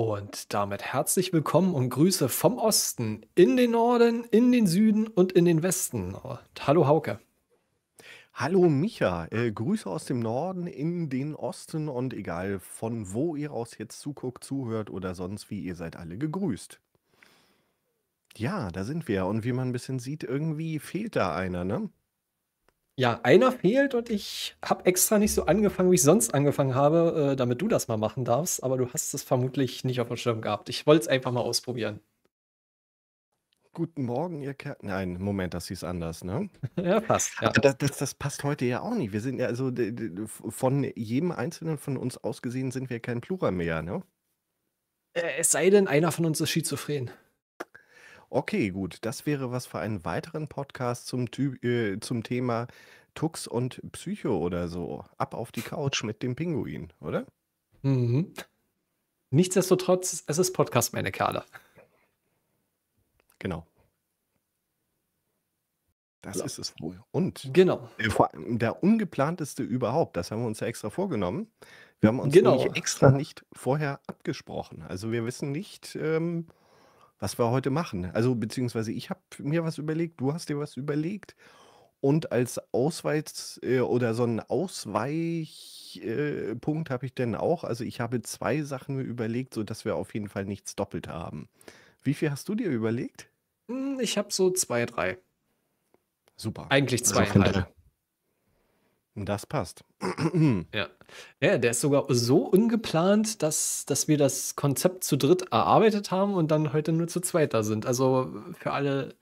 Und damit herzlich willkommen und Grüße vom Osten in den Norden, in den Süden und in den Westen. Hallo Hauke. Hallo Micha, äh, Grüße aus dem Norden in den Osten und egal von wo ihr aus jetzt zuguckt, zuhört oder sonst wie, ihr seid alle gegrüßt. Ja, da sind wir und wie man ein bisschen sieht, irgendwie fehlt da einer, ne? Ja, einer fehlt und ich habe extra nicht so angefangen, wie ich sonst angefangen habe, äh, damit du das mal machen darfst, aber du hast es vermutlich nicht auf dem Schirm gehabt. Ich wollte es einfach mal ausprobieren. Guten Morgen, ihr Kerl. Nein, Moment, das hieß anders, ne? ja, passt. Ja. Das, das, das, passt heute ja auch nicht. Wir sind ja, also von jedem Einzelnen von uns aus gesehen, sind wir kein Plural mehr, ne? Äh, es sei denn, einer von uns ist schizophren. Okay, gut. Das wäre was für einen weiteren Podcast zum, Ty äh, zum Thema Tux und Psycho oder so. Ab auf die Couch mit dem Pinguin, oder? Mhm. Nichtsdestotrotz, es ist Podcast, meine Kerle. Genau. Das ja. ist es wohl. Und genau. vor allem der ungeplanteste überhaupt, das haben wir uns ja extra vorgenommen. Wir haben uns genau. nämlich extra nicht vorher abgesprochen. Also wir wissen nicht, ähm, was wir heute machen. Also beziehungsweise ich habe mir was überlegt, du hast dir was überlegt. Und als Ausweis äh, oder so einen Ausweichpunkt äh, habe ich denn auch. Also ich habe zwei Sachen mir überlegt, sodass wir auf jeden Fall nichts doppelt haben. Wie viel hast du dir überlegt? Hm, ich habe so zwei, drei. Super. Eigentlich also zwei. Also das passt. ja. ja, der ist sogar so ungeplant, dass, dass wir das Konzept zu dritt erarbeitet haben und dann heute nur zu zweit da sind. Also für alle,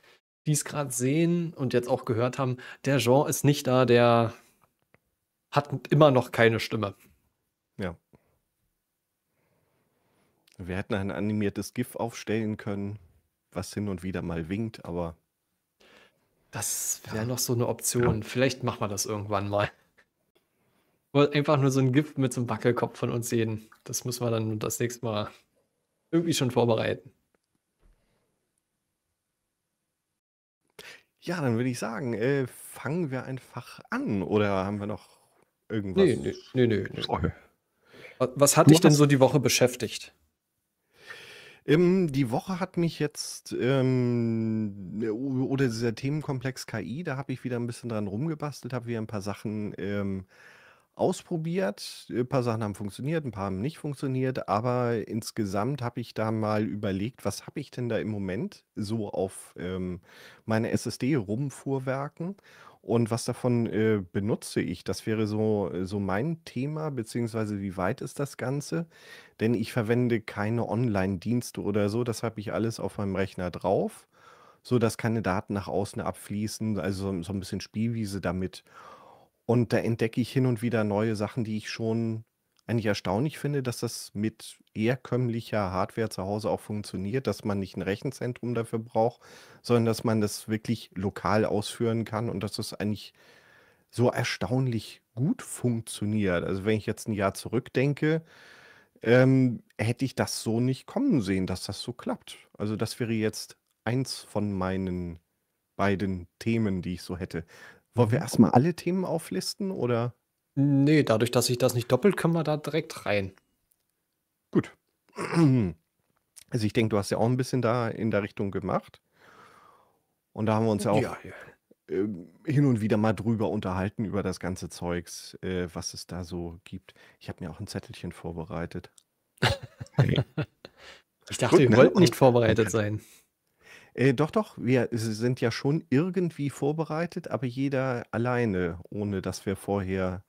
die es gerade sehen und jetzt auch gehört haben, der Jean ist nicht da, der hat immer noch keine Stimme. Ja. Wir hätten ein animiertes GIF aufstellen können, was hin und wieder mal winkt, aber. Das wäre ja. noch so eine Option. Ja. Vielleicht machen wir das irgendwann mal einfach nur so ein Gift mit so einem Wackelkopf von uns sehen. Das müssen wir dann das nächste Mal irgendwie schon vorbereiten. Ja, dann würde ich sagen, äh, fangen wir einfach an. Oder haben wir noch irgendwas? Nee, nee, nee. nee. Oh. Was hat du dich denn so die Woche beschäftigt? Ähm, die Woche hat mich jetzt, ähm, oder dieser Themenkomplex KI, da habe ich wieder ein bisschen dran rumgebastelt, habe wieder ein paar Sachen ähm, ausprobiert. Ein paar Sachen haben funktioniert, ein paar haben nicht funktioniert, aber insgesamt habe ich da mal überlegt, was habe ich denn da im Moment so auf ähm, meine SSD rumfuhrwerken und was davon äh, benutze ich? Das wäre so, äh, so mein Thema, beziehungsweise wie weit ist das Ganze? Denn ich verwende keine Online-Dienste oder so, das habe ich alles auf meinem Rechner drauf, sodass keine Daten nach außen abfließen, also so, so ein bisschen Spielwiese damit. Und da entdecke ich hin und wieder neue Sachen, die ich schon eigentlich erstaunlich finde, dass das mit herkömmlicher Hardware zu Hause auch funktioniert, dass man nicht ein Rechenzentrum dafür braucht, sondern dass man das wirklich lokal ausführen kann und dass das eigentlich so erstaunlich gut funktioniert. Also wenn ich jetzt ein Jahr zurückdenke, ähm, hätte ich das so nicht kommen sehen, dass das so klappt. Also das wäre jetzt eins von meinen beiden Themen, die ich so hätte. Wollen wir erstmal alle Themen auflisten oder? Nee, dadurch, dass sich das nicht doppelt, können wir da direkt rein. Gut. Also ich denke, du hast ja auch ein bisschen da in der Richtung gemacht. Und da haben wir uns ja auch ja, ja. Äh, hin und wieder mal drüber unterhalten, über das ganze Zeugs, äh, was es da so gibt. Ich habe mir auch ein Zettelchen vorbereitet. ich dachte, Gut, wir ne? wollten nicht vorbereitet sein. Äh, doch, doch, wir sind ja schon irgendwie vorbereitet, aber jeder alleine, ohne dass wir vorher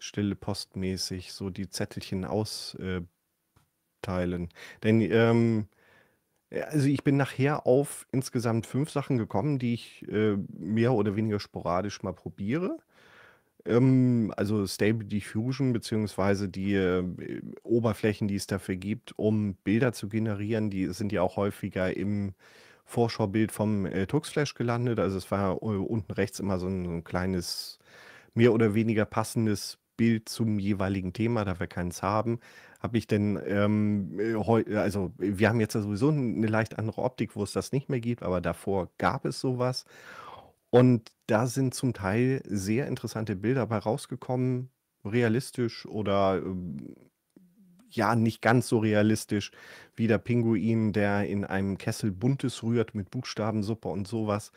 stille postmäßig so die Zettelchen austeilen. Äh, Denn ähm, äh, also ich bin nachher auf insgesamt fünf Sachen gekommen, die ich äh, mehr oder weniger sporadisch mal probiere. Ähm, also Stable Diffusion, beziehungsweise die äh, Oberflächen, die es dafür gibt, um Bilder zu generieren, die sind ja auch häufiger im Vorschaubild vom äh, Tuxflash gelandet. Also es war äh, unten rechts immer so ein, so ein, kleines, mehr oder weniger passendes Bild zum jeweiligen Thema, da wir keins haben. Habe ich denn ähm, also wir haben jetzt sowieso eine leicht andere Optik, wo es das nicht mehr gibt, aber davor gab es sowas. Und da sind zum Teil sehr interessante Bilder bei rausgekommen, realistisch oder ähm, ja nicht ganz so realistisch wie der Pinguin, der in einem Kessel Buntes rührt mit Buchstabensuppe und sowas.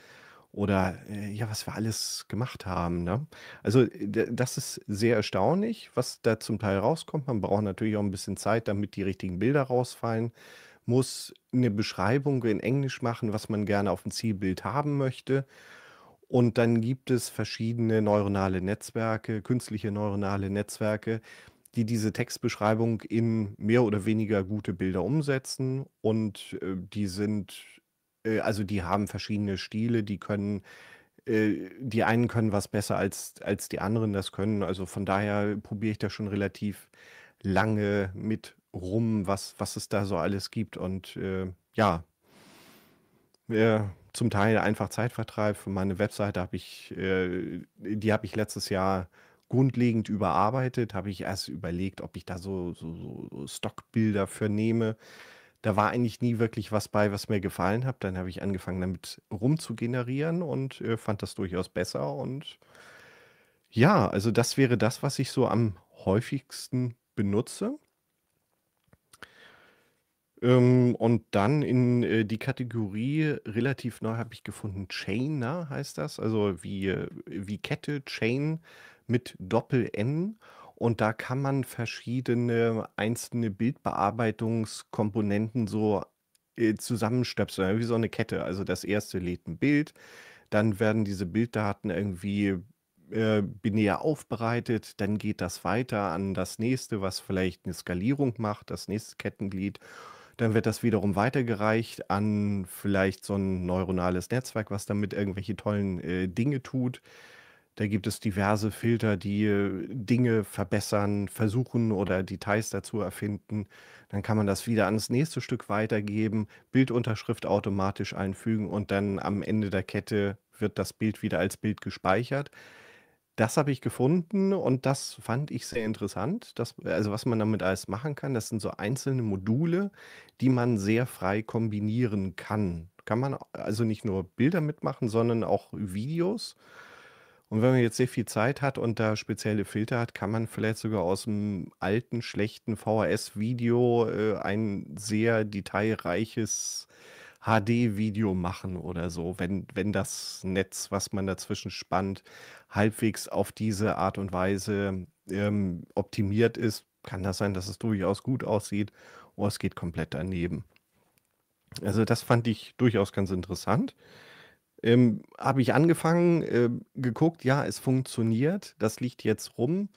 Oder äh, ja, was wir alles gemacht haben. Ne? Also äh, das ist sehr erstaunlich, was da zum Teil rauskommt. Man braucht natürlich auch ein bisschen Zeit, damit die richtigen Bilder rausfallen. Muss eine Beschreibung in Englisch machen, was man gerne auf dem Zielbild haben möchte. Und dann gibt es verschiedene neuronale Netzwerke, künstliche neuronale Netzwerke, die diese Textbeschreibung in mehr oder weniger gute Bilder umsetzen. Und äh, die sind, äh, also die haben verschiedene Stile, die können, äh, die einen können was besser als, als die anderen das können. Also von daher probiere ich da schon relativ lange mit rum, was, was es da so alles gibt. Und äh, ja, äh, zum Teil einfach Zeitvertreib. meine Webseite habe ich, äh, die habe ich letztes Jahr grundlegend überarbeitet, habe ich erst überlegt, ob ich da so, so, so Stockbilder für nehme. Da war eigentlich nie wirklich was bei, was mir gefallen hat. Dann habe ich angefangen, damit rumzugenerieren und äh, fand das durchaus besser. Und ja, also das wäre das, was ich so am häufigsten benutze. Ähm, und dann in äh, die Kategorie relativ neu habe ich gefunden, Chainer heißt das, also wie, äh, wie Kette, Chain mit Doppel-N. Und da kann man verschiedene einzelne Bildbearbeitungskomponenten so äh, zusammenstöpseln, wie so eine Kette. Also das erste lädt ein Bild, dann werden diese Bilddaten irgendwie äh, binär aufbereitet, dann geht das weiter an das nächste, was vielleicht eine Skalierung macht, das nächste Kettenglied. Dann wird das wiederum weitergereicht an vielleicht so ein neuronales Netzwerk, was damit irgendwelche tollen äh, Dinge tut. Da gibt es diverse Filter, die äh, Dinge verbessern, versuchen oder Details dazu erfinden. Dann kann man das wieder ans nächste Stück weitergeben, Bildunterschrift automatisch einfügen und dann am Ende der Kette wird das Bild wieder als Bild gespeichert. Das habe ich gefunden und das fand ich sehr interessant. Das, also was man damit alles machen kann, das sind so einzelne Module, die man sehr frei kombinieren kann. Kann man also nicht nur Bilder mitmachen, sondern auch Videos. Und wenn man jetzt sehr viel Zeit hat und da spezielle Filter hat, kann man vielleicht sogar aus einem alten, schlechten VHS-Video äh, ein sehr detailreiches HD-Video machen oder so, wenn, wenn das Netz, was man dazwischen spannt, halbwegs auf diese Art und Weise ähm, optimiert ist, kann das sein, dass es durchaus gut aussieht oder oh, es geht komplett daneben. Also das fand ich durchaus ganz interessant. Ähm, habe ich angefangen, äh, geguckt, ja, es funktioniert, das liegt jetzt rum,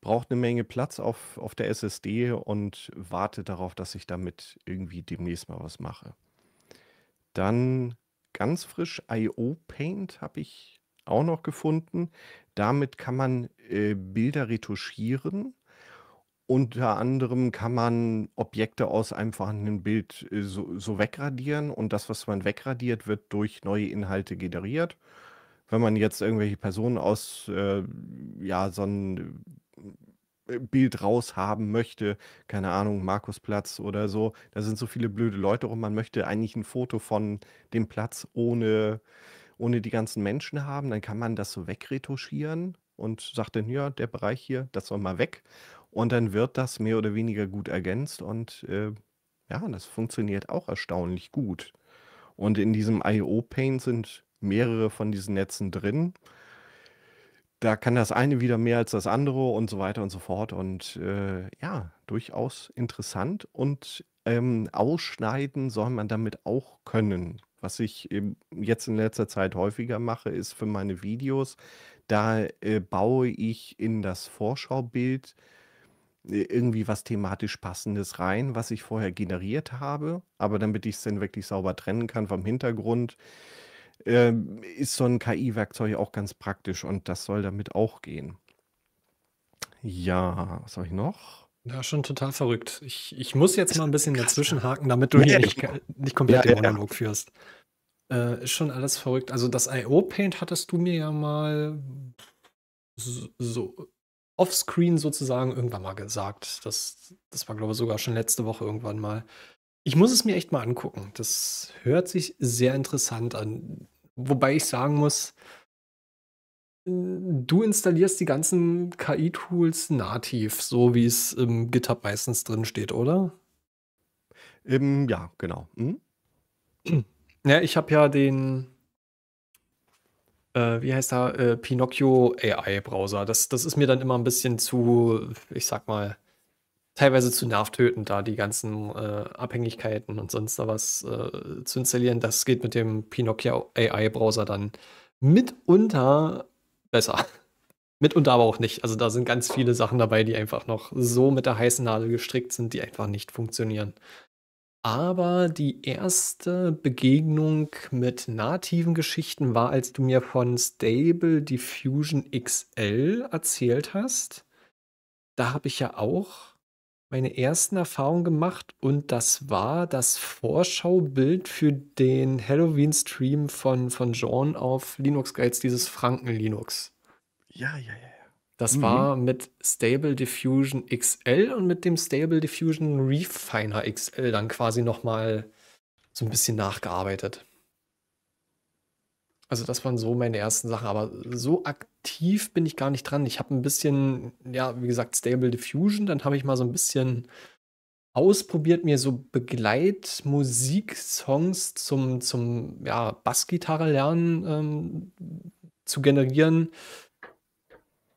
braucht eine Menge Platz auf, auf der SSD und wartet darauf, dass ich damit irgendwie demnächst mal was mache. Dann ganz frisch IO Paint habe ich auch noch gefunden. Damit kann man äh, Bilder retuschieren unter anderem kann man Objekte aus einem vorhandenen Bild äh, so, so wegradieren und das, was man wegradiert, wird durch neue Inhalte generiert. Wenn man jetzt irgendwelche Personen aus äh, ja, so einem äh, Bild raushaben möchte, keine Ahnung, Markusplatz oder so. Da sind so viele blöde Leute rum. Man möchte eigentlich ein Foto von dem Platz ohne, ohne die ganzen Menschen haben. Dann kann man das so wegretuschieren und sagt dann, ja, der Bereich hier, das soll mal weg. Und dann wird das mehr oder weniger gut ergänzt und äh, ja, das funktioniert auch erstaunlich gut. Und in diesem IO-Paint sind mehrere von diesen Netzen drin. Da kann das eine wieder mehr als das andere und so weiter und so fort. Und äh, ja, durchaus interessant. Und ähm, ausschneiden soll man damit auch können. Was ich jetzt in letzter Zeit häufiger mache, ist für meine Videos, da äh, baue ich in das Vorschaubild irgendwie was thematisch Passendes rein, was ich vorher generiert habe. Aber damit ich es dann wirklich sauber trennen kann vom Hintergrund, ähm, ist so ein KI-Werkzeug auch ganz praktisch und das soll damit auch gehen. Ja, was soll ich noch? Ja, schon total verrückt. Ich, ich muss jetzt mal ein bisschen dazwischen haken, damit du hier nicht, nicht komplett ja, den Monolog ja. führst. Äh, ist schon alles verrückt. Also das IO-Paint hattest du mir ja mal so, offscreen sozusagen irgendwann mal gesagt. Das, das war, glaube ich, sogar schon letzte Woche irgendwann mal. Ich muss es mir echt mal angucken. Das hört sich sehr interessant an. Wobei ich sagen muss, äh, du installierst die ganzen KI-Tools nativ, so wie es im GitHub meistens drin steht, oder? Ähm, ja, genau. Hm? Ja, ich habe ja den äh, wie heißt er, äh, Pinocchio AI-Browser. Das, das ist mir dann immer ein bisschen zu, ich sag mal, teilweise zu nervtötend, da die ganzen äh, Abhängigkeiten und sonst da was äh, zu installieren. Das geht mit dem Pinocchio AI-Browser dann mitunter besser. mitunter aber auch nicht. Also da sind ganz viele Sachen dabei, die einfach noch so mit der heißen Nadel gestrickt sind, die einfach nicht funktionieren. Aber die erste Begegnung mit nativen Geschichten war, als du mir von Stable Diffusion XL erzählt hast. Da habe ich ja auch meine ersten Erfahrungen gemacht und das war das Vorschaubild für den Halloween-Stream von, von John auf Linux Guides, dieses Franken-Linux. Ja, ja, ja. Das mhm. war mit Stable Diffusion XL und mit dem Stable Diffusion Refiner XL dann quasi nochmal so ein bisschen nachgearbeitet. Also das waren so meine ersten Sachen, aber so aktiv bin ich gar nicht dran. Ich habe ein bisschen, ja, wie gesagt, Stable Diffusion, dann habe ich mal so ein bisschen ausprobiert, mir so Begleitmusik-Songs zum, zum ja, Bassgitarre lernen ähm, zu generieren.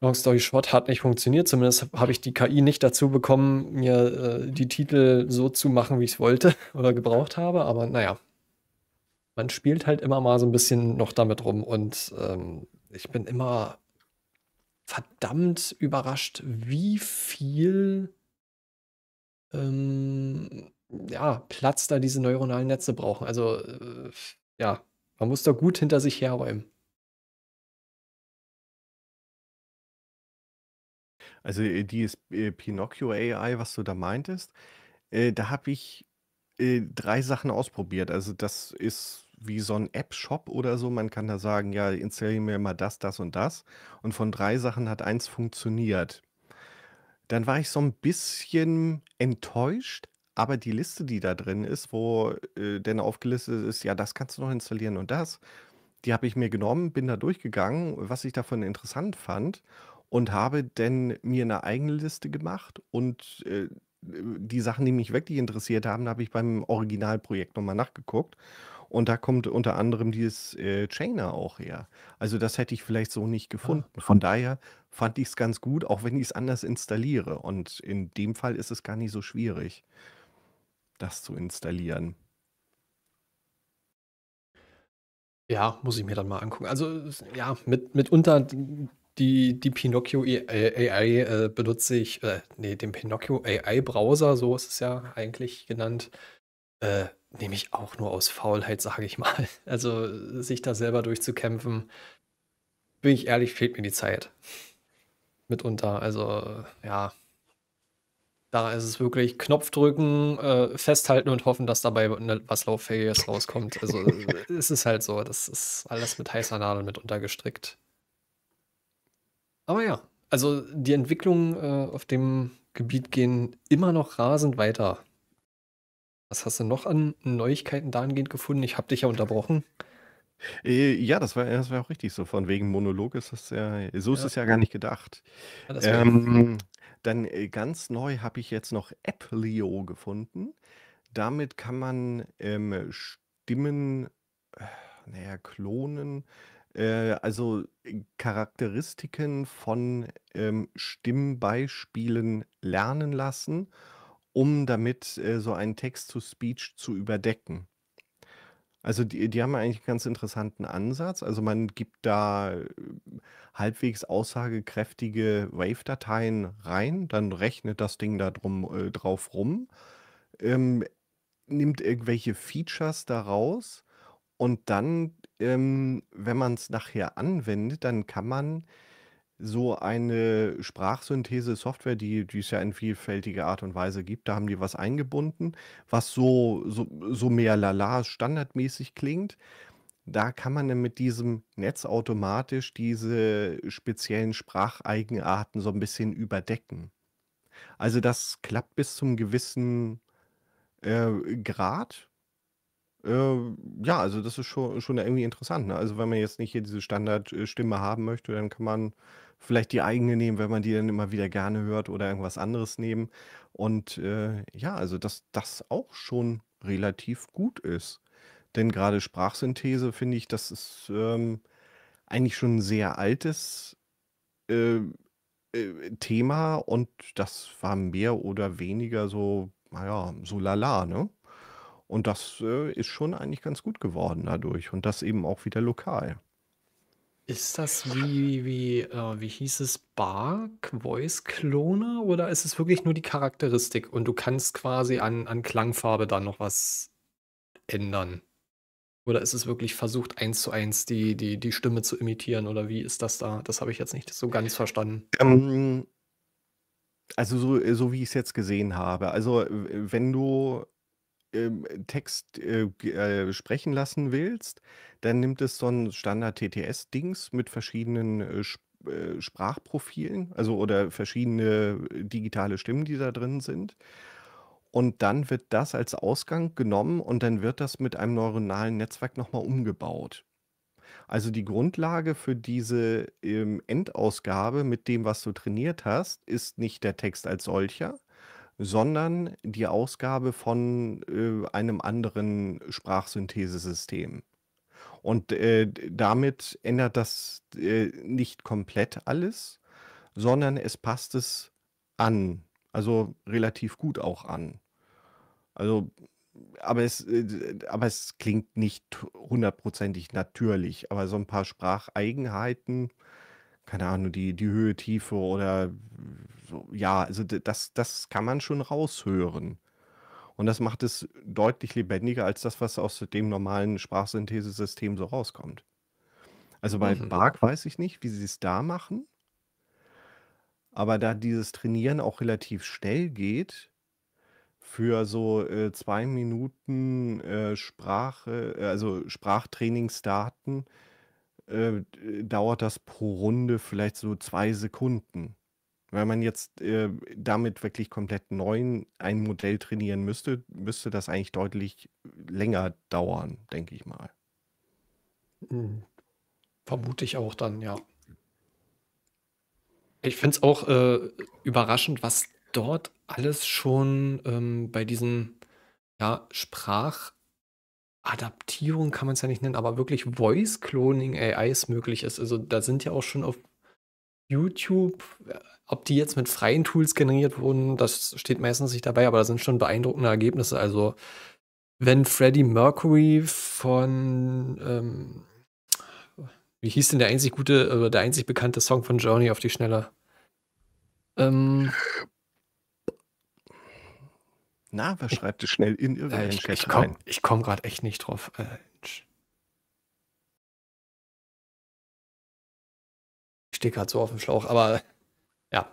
Long Story Short hat nicht funktioniert. Zumindest habe ich die KI nicht dazu bekommen, mir äh, die Titel so zu machen, wie ich es wollte oder gebraucht habe. Aber naja, man spielt halt immer mal so ein bisschen noch damit rum. Und ähm, ich bin immer verdammt überrascht, wie viel ähm, ja, Platz da diese neuronalen Netze brauchen. Also äh, ja, man muss da gut hinter sich herräumen. Also äh, dieses äh, Pinocchio AI, was du da meintest, äh, da habe ich äh, drei Sachen ausprobiert. Also das ist wie so ein App-Shop oder so. Man kann da sagen, ja, installiere mir mal das, das und das. Und von drei Sachen hat eins funktioniert. Dann war ich so ein bisschen enttäuscht, aber die Liste, die da drin ist, wo äh, denn aufgelistet ist, ja, das kannst du noch installieren und das, die habe ich mir genommen, bin da durchgegangen, was ich davon interessant fand und habe dann mir eine eigene Liste gemacht und äh, die Sachen, die mich wirklich interessiert haben, habe ich beim Originalprojekt nochmal nachgeguckt. Und da kommt unter anderem dieses äh, Chainer auch her. Also das hätte ich vielleicht so nicht ah, gefunden. Von daher fand ich es ganz gut, auch wenn ich es anders installiere. Und in dem Fall ist es gar nicht so schwierig, das zu installieren. Ja, muss ich mir dann mal angucken. Also ja, mit, mitunter die, die Pinocchio e-, äh, AI äh, benutze ich, äh, nee, den Pinocchio AI Browser, so ist es ja eigentlich genannt, äh, nehme ich auch nur aus Faulheit, sage ich mal. Also sich da selber durchzukämpfen, bin ich ehrlich, fehlt mir die Zeit. Mitunter, also ja. Da ist es wirklich Knopf drücken, äh, festhalten und hoffen, dass dabei ne, was Lauffähiges rauskommt. Also es ist halt so, das ist alles mit heißer Nadel mitunter gestrickt. Aber ja, also die Entwicklungen äh, auf dem Gebiet gehen immer noch rasend weiter. Was hast du noch an Neuigkeiten dahingehend gefunden? Ich habe dich ja unterbrochen. Äh, ja, das war, das war auch richtig so. Von wegen Monolog ist das ja, so ist es ja gar nicht gedacht. Ja, ähm, dann äh, ganz neu habe ich jetzt noch Applio gefunden. Damit kann man ähm, Stimmen, äh, naja, klonen äh, also äh, Charakteristiken von ähm, Stimmbeispielen lernen lassen, um damit äh, so einen Text-to-Speech zu überdecken. Also die, die haben eigentlich einen ganz interessanten Ansatz. Also man gibt da äh, halbwegs aussagekräftige Wave-Dateien rein, dann rechnet das Ding da drum, äh, drauf rum, ähm, nimmt irgendwelche Features daraus und dann ähm, wenn man es nachher anwendet, dann kann man so eine Sprachsynthese-Software, die, die es ja in vielfältiger Art und Weise gibt, da haben die was eingebunden, was so, so, so mehr lala standardmäßig klingt. Da kann man dann mit diesem Netz automatisch diese speziellen Spracheigenarten so ein bisschen überdecken. Also das klappt bis zum gewissen äh, Grad. Ähm, ja, also das ist schon, schon irgendwie interessant. Ne? Also wenn man jetzt nicht hier diese Standardstimme haben möchte, dann kann man vielleicht die eigene nehmen, wenn man die dann immer wieder gerne hört oder irgendwas anderes nehmen. Und äh, ja, also dass das auch schon relativ gut ist. Denn gerade Sprachsynthese finde ich, das ist ähm, eigentlich schon ein sehr altes äh, äh, Thema und das war mehr oder weniger so, naja, so lala, ne? Und das äh, ist schon eigentlich ganz gut geworden dadurch. Und das eben auch wieder lokal. Ist das wie, wie, äh, wie hieß es, Bark, Voice Cloner oder ist es wirklich nur die Charakteristik und du kannst quasi an, an Klangfarbe dann noch was ändern? Oder ist es wirklich versucht, eins zu eins die, die, die Stimme zu imitieren oder wie ist das da? Das habe ich jetzt nicht so ganz verstanden. Ähm, also so, so wie ich es jetzt gesehen habe. Also wenn du Text äh, äh, sprechen lassen willst, dann nimmt es so ein Standard-TTS-Dings mit verschiedenen äh, äh, Sprachprofilen, also oder verschiedene äh, digitale Stimmen, die da drin sind. Und dann wird das als Ausgang genommen und dann wird das mit einem neuronalen Netzwerk nochmal umgebaut. Also die Grundlage für diese ähm, Endausgabe mit dem, was du trainiert hast, ist nicht der Text als solcher, sondern die Ausgabe von äh, einem anderen Sprachsynthesesystem. Und äh, damit ändert das äh, nicht komplett alles, sondern es passt es an, also relativ gut auch an. Also, aber es, äh, aber es klingt nicht hundertprozentig natürlich, aber so ein paar Spracheigenheiten keine Ahnung, die, die Höhe, Tiefe oder so. Ja, also das, das kann man schon raushören. Und das macht es deutlich lebendiger als das, was aus dem normalen Sprachsynthesesystem so rauskommt. Also bei mhm. Bark weiß ich nicht, wie sie es da machen. Aber da dieses Trainieren auch relativ schnell geht, für so äh, zwei Minuten äh, Sprache, äh, also Sprachtrainingsdaten, äh, dauert das pro Runde vielleicht so zwei Sekunden. Wenn man jetzt äh, damit wirklich komplett neu ein Modell trainieren müsste, müsste das eigentlich deutlich länger dauern, denke ich mal. Mhm. Vermute ich auch dann, ja. Ich finde es auch äh, überraschend, was dort alles schon ähm, bei diesen ja, Sprach- Adaptierung kann man es ja nicht nennen, aber wirklich Voice Cloning AIs möglich ist. Also da sind ja auch schon auf YouTube, äh, ob die jetzt mit freien Tools generiert wurden, das steht meistens nicht dabei, aber da sind schon beeindruckende Ergebnisse. Also wenn Freddie Mercury von ähm, wie hieß denn der einzig gute, oder äh, der einzig bekannte Song von Journey auf die Schnelle? Ähm, schreibt es schnell in irgendeinen äh, ich, Chat ich komm, komme gerade echt nicht drauf. Äh, ich stehe gerade so auf dem Schlauch, aber ja.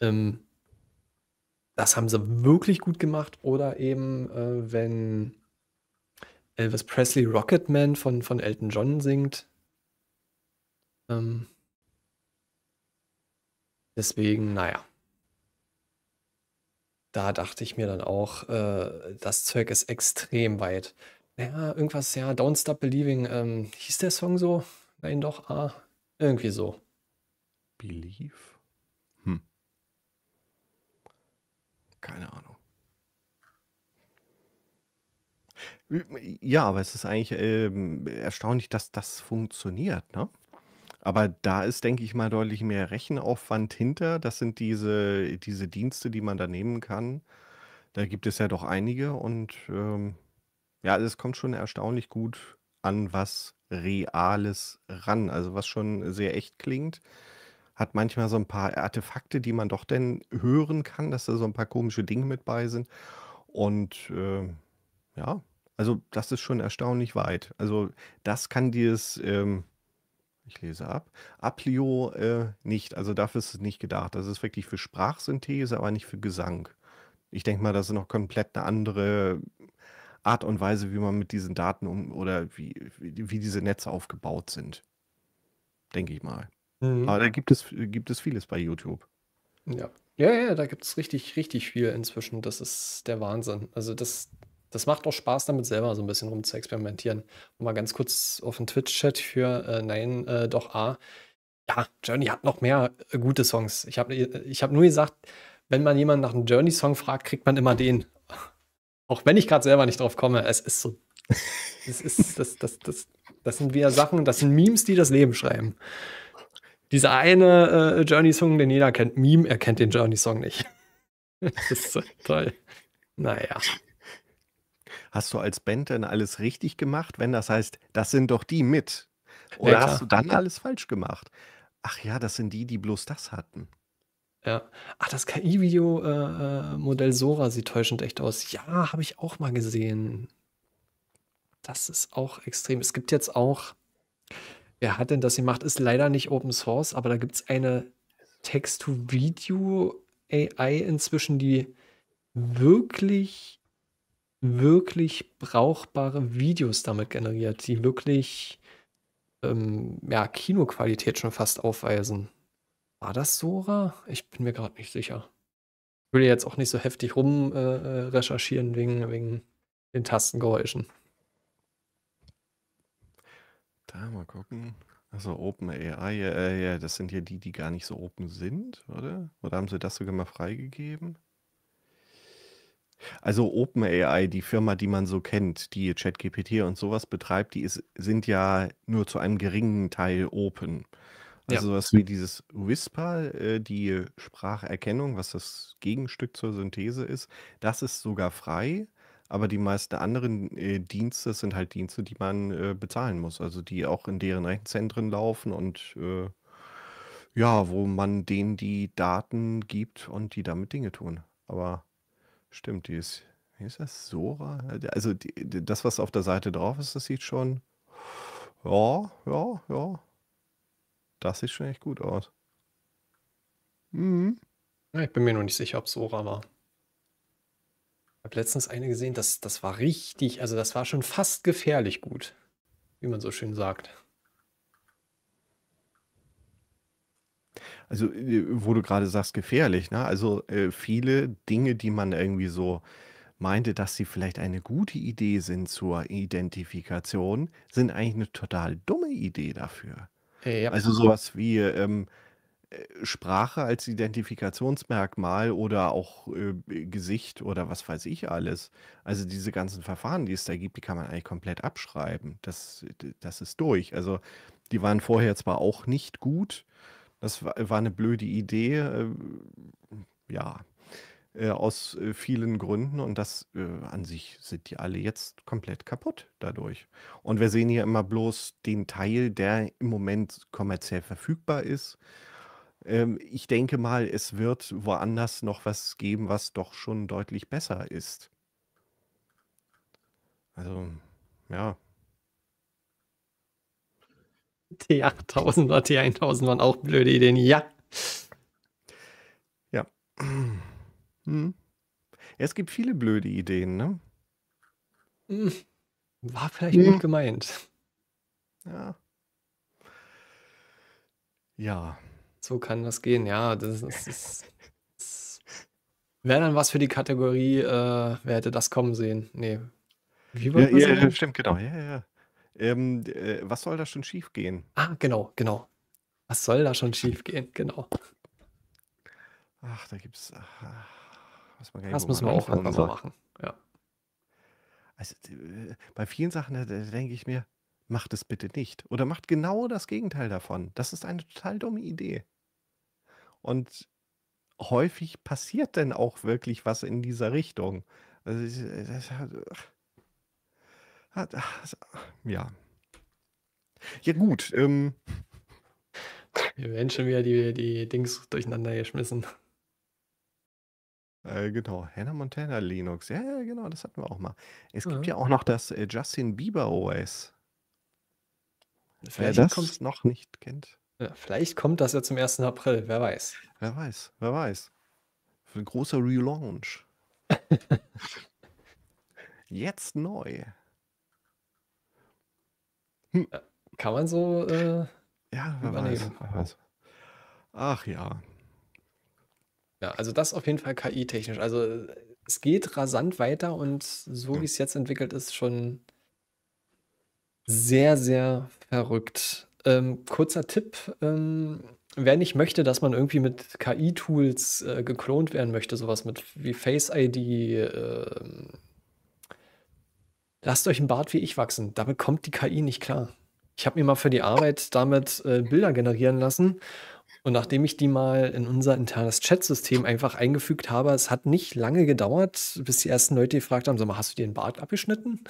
Ähm, das haben sie wirklich gut gemacht. Oder eben, äh, wenn Elvis Presley Rocketman von, von Elton John singt. Ähm, deswegen, naja da dachte ich mir dann auch, äh, das Zeug ist extrem weit. Ja, irgendwas, ja, Don't Stop Believing, ähm, hieß der Song so? Nein, doch, ah, irgendwie so. Believe? Hm. Keine Ahnung. Ja, aber es ist eigentlich ähm, erstaunlich, dass das funktioniert, ne? Aber da ist, denke ich mal, deutlich mehr Rechenaufwand hinter. Das sind diese, diese Dienste, die man da nehmen kann. Da gibt es ja doch einige und ähm, ja, es kommt schon erstaunlich gut an was Reales ran. Also was schon sehr echt klingt, hat manchmal so ein paar Artefakte, die man doch denn hören kann, dass da so ein paar komische Dinge mit bei sind. Und äh, ja, also das ist schon erstaunlich weit. Also das kann dieses ähm, ich lese ab. Applio äh, nicht, also dafür ist es nicht gedacht. Das ist wirklich für Sprachsynthese, aber nicht für Gesang. Ich denke mal, das ist noch komplett eine andere Art und Weise, wie man mit diesen Daten um oder wie, wie, wie diese Netze aufgebaut sind. Denke ich mal. Mhm. Aber da gibt es, gibt es vieles bei YouTube. Ja. Ja, ja, da gibt es richtig, richtig viel inzwischen. Das ist der Wahnsinn. Also das, das macht auch Spaß, damit selber so ein bisschen rum zu experimentieren. Und mal ganz kurz auf den Twitch-Chat für äh, Nein, äh, doch A. Ja, Journey hat noch mehr äh, gute Songs. Ich habe äh, ich hab nur gesagt, wenn man jemanden nach einem Journey-Song fragt, kriegt man immer den. Auch wenn ich gerade selber nicht drauf komme. Es ist so. es ist, das, das, das, das sind wieder Sachen, das sind Memes, die das Leben schreiben. Dieser eine äh, Journey-Song, den jeder kennt, Meme, er kennt den Journey-Song nicht. das ist so toll. Naja hast du als Band denn alles richtig gemacht, wenn das heißt, das sind doch die mit? Oder ja, hast du dann alles falsch gemacht? Ach ja, das sind die, die bloß das hatten. Ja. Ach, das KI-Video-Modell äh, äh Sora sieht täuschend echt aus. Ja, habe ich auch mal gesehen. Das ist auch extrem. Es gibt jetzt auch, wer hat denn das gemacht? Ist leider nicht Open Source, aber da gibt es eine Text-to-Video-AI inzwischen, die wirklich wirklich brauchbare Videos damit generiert, die wirklich ähm, ja, Kinoqualität schon fast aufweisen. War das Sora? Ich bin mir gerade nicht sicher. Ich will jetzt auch nicht so heftig rum äh, äh, recherchieren wegen, wegen den Tastengeräuschen. Da mal gucken. Also OpenAI, ja, ja, das sind ja die, die gar nicht so open sind, oder? Oder haben sie das sogar mal freigegeben? Also OpenAI, die Firma, die man so kennt, die ChatGPT und sowas betreibt, die ist, sind ja nur zu einem geringen Teil open. Also ja. was wie dieses Whisper, äh, die Spracherkennung, was das Gegenstück zur Synthese ist, das ist sogar frei, aber die meisten anderen äh, Dienste sind halt Dienste, die man äh, bezahlen muss, also die auch in deren Rechenzentren laufen und äh, ja, wo man denen die Daten gibt und die damit Dinge tun. Aber Stimmt, die ist, wie ist das? Sora? Also die, die, das, was auf der Seite drauf ist, das sieht schon. Ja, ja, ja. Das sieht schon echt gut aus. Mhm. Ich bin mir noch nicht sicher, ob Sora war. Ich habe letztens eine gesehen, das, das war richtig, also das war schon fast gefährlich gut, wie man so schön sagt. Also, äh, wo du gerade sagst, gefährlich, ne? Also, äh, viele Dinge, die man irgendwie so meinte, dass sie vielleicht eine gute Idee sind zur Identifikation, sind eigentlich eine total dumme Idee dafür. Äh, ja. Also, sowas wie, ähm, äh, Sprache als Identifikationsmerkmal oder auch, äh, Gesicht oder was weiß ich alles. Also, diese ganzen Verfahren, die es da gibt, die kann man eigentlich komplett abschreiben. Das das ist durch. Also, die waren vorher zwar auch nicht gut, das war, eine blöde Idee. Äh, ja, äh, aus äh, vielen Gründen. Und das äh, an sich sind die alle jetzt komplett kaputt dadurch. Und wir sehen hier immer bloß den Teil, der im Moment kommerziell verfügbar ist. Ähm, ich denke mal, es wird woanders noch was geben, was doch schon deutlich besser ist. Also, ja, T8000 oder T1000 waren auch blöde Ideen, ja. Ja. Hm. Es gibt viele blöde Ideen, ne? Hm. War vielleicht hm. gut gemeint. Ja. Ja. So kann das gehen, ja. Das, das, das, das wäre dann was für die Kategorie, äh, wer hätte das kommen sehen? Nee. Wie ja, das ja, stimmt, genau. Ja, Ja, ja ähm, äh, was soll da schon schief gehen? Ah, genau, genau. Was soll da schon schief gehen? Genau. Ach, da gibt's. Ach, was man das müssen wir auch anders machen. Ja. Also äh, bei vielen Sachen denke ich mir, macht es bitte nicht. Oder macht genau das Gegenteil davon. Das ist eine total dumme Idee. Und häufig passiert denn auch wirklich was in dieser Richtung. Also, äh, das, das, ja. Ja, gut. Ähm. Wir werden schon wieder die, die Dings durcheinander geschmissen. Äh, genau, Hannah Montana Linux. Ja, ja, genau, das hatten wir auch mal. Es ja. gibt ja auch noch das äh, Justin Bieber OS. Vielleicht wer das kommt, noch nicht kennt. Ja, vielleicht kommt das ja zum 1. April, wer weiß. Wer weiß, wer weiß. Für ein großer Relaunch. Jetzt neu. Hm. Kann man so äh, ja, wer übernehmen. Weiß, weiß. Ach ja. Ja, also das auf jeden Fall KI-technisch. Also es geht rasant weiter und so ja. wie es jetzt entwickelt ist, schon sehr, sehr verrückt. Ähm, kurzer Tipp, ähm, wer nicht möchte, dass man irgendwie mit KI-Tools äh, geklont werden möchte, sowas mit wie Face ID, äh, lasst euch einen Bart wie ich wachsen. Damit kommt die KI nicht klar. Ich habe mir mal für die Arbeit damit äh, Bilder generieren lassen. Und nachdem ich die mal in unser internes Chat-System einfach eingefügt habe, es hat nicht lange gedauert, bis die ersten Leute gefragt haben: Sag mal, hast du dir den Bart abgeschnitten?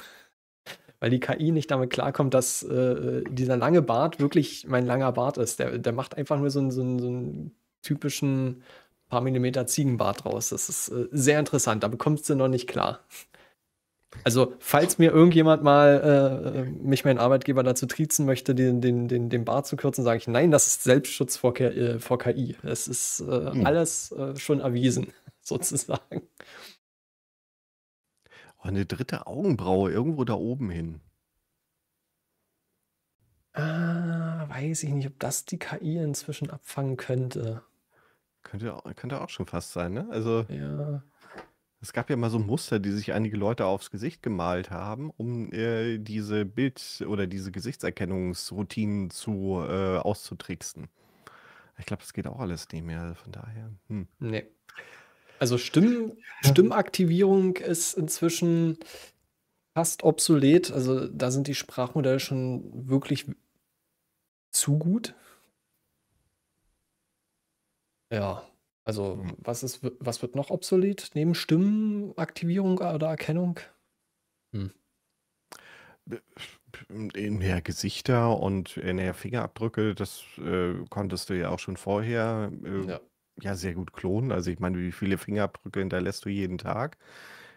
Weil die KI nicht damit klarkommt, dass äh, äh, dieser lange Bart wirklich mein langer Bart ist. Der, der macht einfach nur so einen, so einen, so einen typischen paar Millimeter Ziegenbart raus. Das ist äh, sehr interessant. Da bekommst du noch nicht klar. Also, falls mir irgendjemand mal äh, äh mich mein Arbeitgeber dazu triezen möchte, den, den, den, den Bar zu kürzen, sage ich, nein, das ist Selbstschutz vor, äh, vor KI. Es ist äh, hm. alles äh, schon erwiesen, sozusagen. Oh, eine dritte Augenbraue irgendwo da oben hin. Ah, weiß ich nicht, ob das die KI inzwischen abfangen könnte. Könnte, könnte auch schon fast sein, ne? Also. Ja. Es gab ja mal so Muster, die sich einige Leute aufs Gesicht gemalt haben, um äh, diese Bild- oder diese Gesichtserkennungsroutinen zu äh, auszutricksen. Ich glaube, das geht auch alles nicht mehr, also von daher. Hm. Nee. Also Stimmen, Stimmaktivierung ist inzwischen fast obsolet. Also da sind die Sprachmodelle schon wirklich zu gut. Ja. Also, mhm. was, ist, was wird noch obsolet neben Stimmenaktivierung oder Erkennung? Hm. der Gesichter und in der Fingerabdrücke, das äh, konntest du ja auch schon vorher äh, ja. ja. sehr gut klonen. Also ich meine, wie viele Fingerabdrücke hinterlässt du jeden Tag?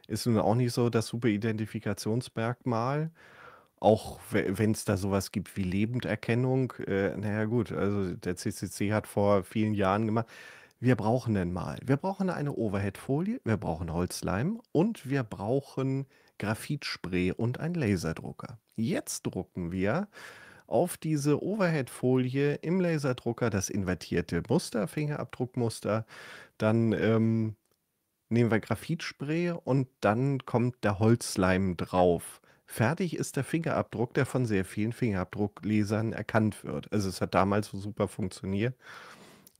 Ist nun auch nicht so das super Identifikationsmerkmal. Auch wenn es da sowas gibt wie Lebenderkennung, äh, naja gut, also der CCC hat vor vielen Jahren gemacht, wir brauchen den Mal. Wir brauchen eine Overhead-Folie, wir brauchen Holzleim und wir brauchen Graphitspray und einen Laserdrucker. Jetzt drucken wir auf diese Overhead-Folie im Laserdrucker das invertierte Muster, Fingerabdruckmuster. Dann ähm, nehmen wir Graphitspray und dann kommt der Holzleim drauf. Fertig ist der Fingerabdruck, der von sehr vielen Fingerabdrucklesern erkannt wird. Also es hat damals super funktioniert.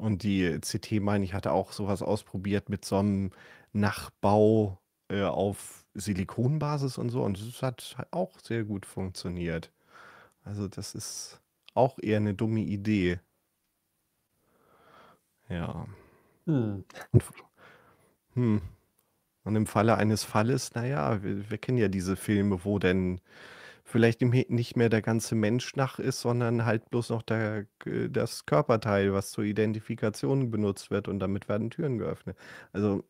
Und die CT, meine ich, hatte auch sowas ausprobiert mit so einem Nachbau äh, auf Silikonbasis und so. Und es hat auch sehr gut funktioniert. Also das ist auch eher eine dumme Idee. Ja. Hm. Und, hm. und im Falle eines Falles, naja, wir, wir kennen ja diese Filme, wo denn vielleicht nicht mehr der ganze Mensch nach ist, sondern halt bloß noch der, das Körperteil, was zur Identifikation benutzt wird und damit werden Türen geöffnet. Also.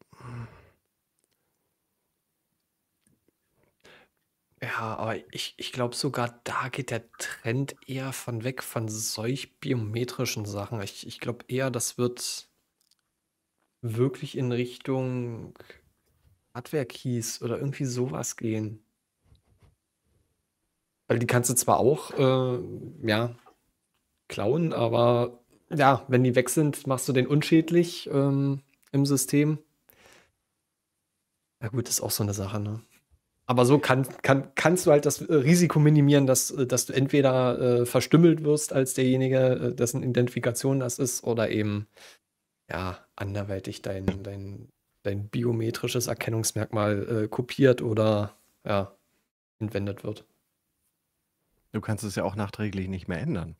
Ja, aber ich, ich glaube sogar, da geht der Trend eher von weg von solch biometrischen Sachen. Ich, ich glaube eher, das wird wirklich in Richtung Hardware-Keys oder irgendwie sowas gehen. Weil also die kannst du zwar auch, äh, ja, klauen, aber ja, wenn die weg sind, machst du den unschädlich ähm, im System. Ja gut, ist auch so eine Sache, ne? Aber so kann, kann, kannst du halt das äh, Risiko minimieren, dass, äh, dass du entweder äh, verstümmelt wirst als derjenige, äh, dessen Identifikation das ist, oder eben ja, anderweitig dein, dein, dein biometrisches Erkennungsmerkmal äh, kopiert oder ja, entwendet wird. Du kannst es ja auch nachträglich nicht mehr ändern.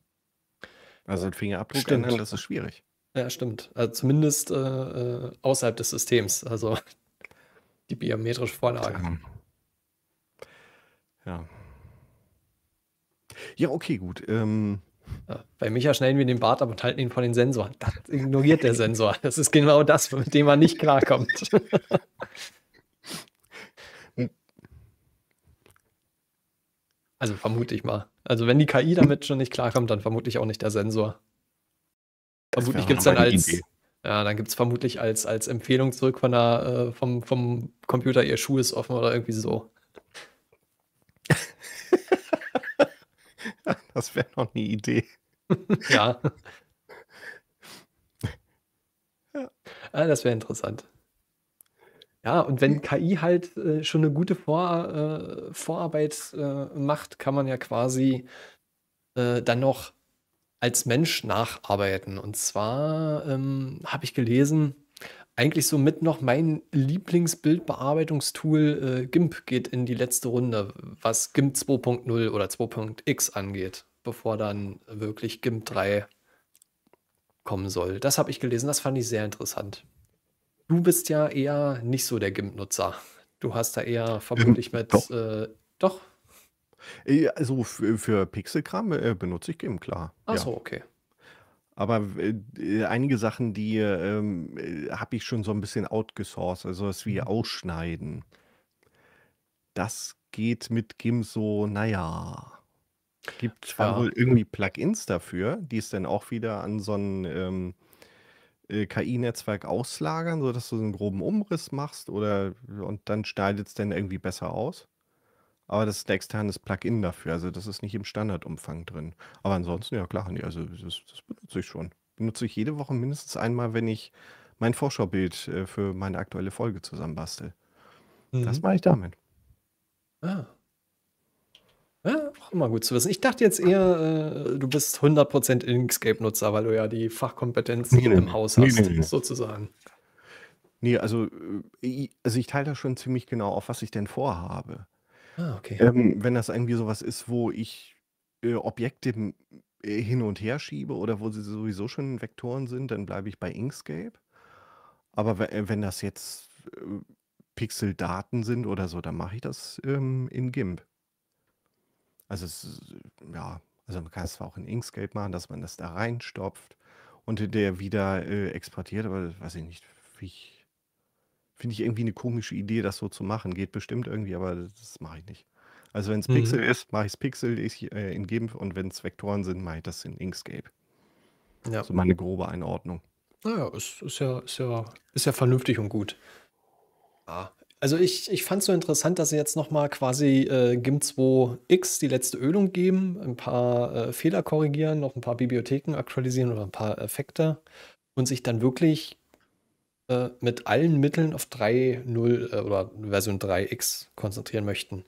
Also einen Fingerabdruck stimmt. ändern, das ist schwierig. Ja, stimmt. Also zumindest äh, äh, außerhalb des Systems, also die biometrische Vorlage. Ja. Ja, okay, gut. Ähm. Ja, bei Micha schneiden wir den Bart ab und halten ihn von den Sensoren. Das ignoriert der Sensor. Das ist genau das, mit dem man nicht klarkommt. Also vermute ich mal. Also wenn die KI damit schon nicht klarkommt, dann vermute ich auch nicht der Sensor. vermutlich gibt es dann als, Idee. ja, dann gibt vermutlich als, als Empfehlung zurück von der, äh, vom, vom Computer, ihr Schuh ist offen oder irgendwie so. das wäre noch eine Idee. ja. ja. Ah, das wäre interessant. Ja, und wenn hm. KI halt äh, schon eine gute Vor, äh, Vorarbeit äh, macht, kann man ja quasi äh, dann noch als Mensch nacharbeiten. Und zwar ähm, habe ich gelesen, eigentlich somit noch mein Lieblingsbildbearbeitungstool äh, GIMP geht in die letzte Runde, was GIMP 2.0 oder 2.x angeht, bevor dann wirklich GIMP 3 kommen soll. Das habe ich gelesen, das fand ich sehr interessant. Du bist ja eher nicht so der GIMP-Nutzer. Du hast da eher ähm, vermutlich ähm, mit. Doch. Äh, doch? Äh, also für, für Pixelkram äh, benutze ich GIMP, klar. Achso, ja. okay. Aber äh, äh, einige Sachen, die ähm, habe ich schon so ein bisschen outgesourced, also das wie mhm. Ausschneiden. Das geht mit GIMP so, naja. Gibt zwar ja. wohl irgendwie Plugins dafür, die es dann auch wieder an so einen ähm, äh, KI-Netzwerk auslagern, sodass du so einen groben Umriss machst oder und dann schneidet es dann irgendwie besser aus. Aber das ist ein externes Plugin dafür, also das ist nicht im Standardumfang drin. Aber ansonsten, ja klar, also das, das benutze ich schon. Benutze ich jede Woche mindestens einmal, wenn ich mein Vorschaubild äh, für meine aktuelle Folge zusammenbastel. Mhm. Das mache ich damit. Ah, ja, äh, auch immer gut zu wissen. Ich dachte jetzt eher, äh, du bist 100% Inkscape-Nutzer, weil du ja die Fachkompetenz nee, nee, im Haus nee, hast, sozusagen. Nee, also, äh, also ich teile da schon ziemlich genau auf, was ich denn vorhabe. Ah, okay. Ähm, wenn das irgendwie sowas ist, wo ich äh, Objekte äh, hin und her schiebe oder wo sie sowieso schon Vektoren sind, dann bleibe ich bei Inkscape. Aber wenn das jetzt Pixeldaten sind oder so, dann mache ich das ähm, in GIMP. Also es, ja, also man kann es zwar auch in Inkscape machen, dass man das da reinstopft und der wieder äh, exportiert, aber das weiß ich nicht, finde ich irgendwie eine komische Idee, das so zu machen. Geht bestimmt irgendwie, aber das mache ich nicht. Also wenn es mhm. Pixel mhm. ist, mache ich es Pixel ich, äh, in GIMP und wenn es Vektoren sind, mache ich das in Inkscape. Ja. So meine grobe Einordnung. Naja, ah ist, ist, ja, ist, ja, ist ja vernünftig und gut. Ah, also ich, ich fand es so interessant, dass sie jetzt nochmal quasi äh, GIM2X die letzte Ölung geben, ein paar äh, Fehler korrigieren, noch ein paar Bibliotheken aktualisieren oder ein paar Effekte und sich dann wirklich äh, mit allen Mitteln auf 3.0 äh, oder Version 3X konzentrieren möchten.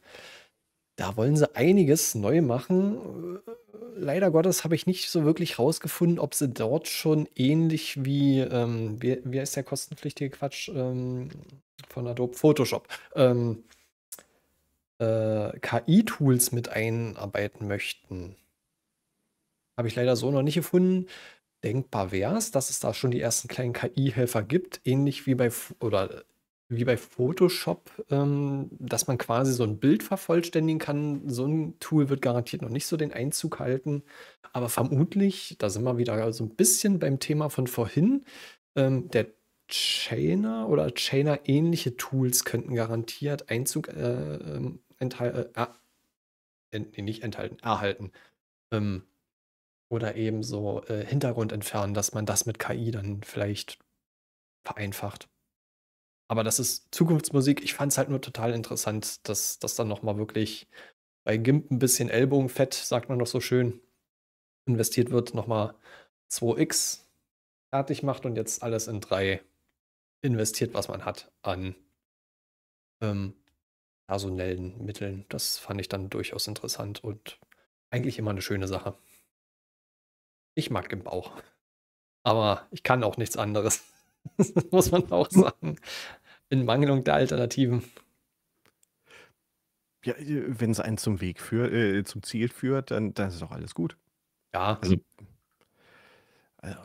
Da wollen sie einiges neu machen. Leider Gottes habe ich nicht so wirklich rausgefunden, ob sie dort schon ähnlich wie, ähm, wie, wie heißt der kostenpflichtige Quatsch ähm, von Adobe Photoshop, ähm, äh, KI-Tools mit einarbeiten möchten. Habe ich leider so noch nicht gefunden denkbar wäre es, dass es da schon die ersten kleinen KI-Helfer gibt, ähnlich wie bei, oder wie bei Photoshop, ähm, dass man quasi so ein Bild vervollständigen kann. So ein Tool wird garantiert noch nicht so den Einzug halten. Aber vermutlich, da sind wir wieder so ein bisschen beim Thema von vorhin, ähm, der Chainer oder Chainer-ähnliche Tools könnten garantiert Einzug äh, ähm, enthalten, äh, ah, äh ent, nicht enthalten, erhalten. Ähm, oder eben so äh, Hintergrund entfernen, dass man das mit KI dann vielleicht vereinfacht. Aber das ist Zukunftsmusik. Ich fand es halt nur total interessant, dass das dann nochmal wirklich bei Gimp ein bisschen Ellbogenfett, sagt man noch so schön, investiert wird, nochmal 2x fertig macht und jetzt alles in 3 investiert, was man hat an ähm, personellen Mitteln. Das fand ich dann durchaus interessant und eigentlich immer eine schöne Sache. Ich mag Gimp auch. Aber ich kann auch nichts anderes das muss man auch sagen. In Mangelung der Alternativen. Ja, äh, wenn es einen zum Weg führt, äh, zum Ziel führt, dann, dann ist doch alles gut. Ja. Also, also.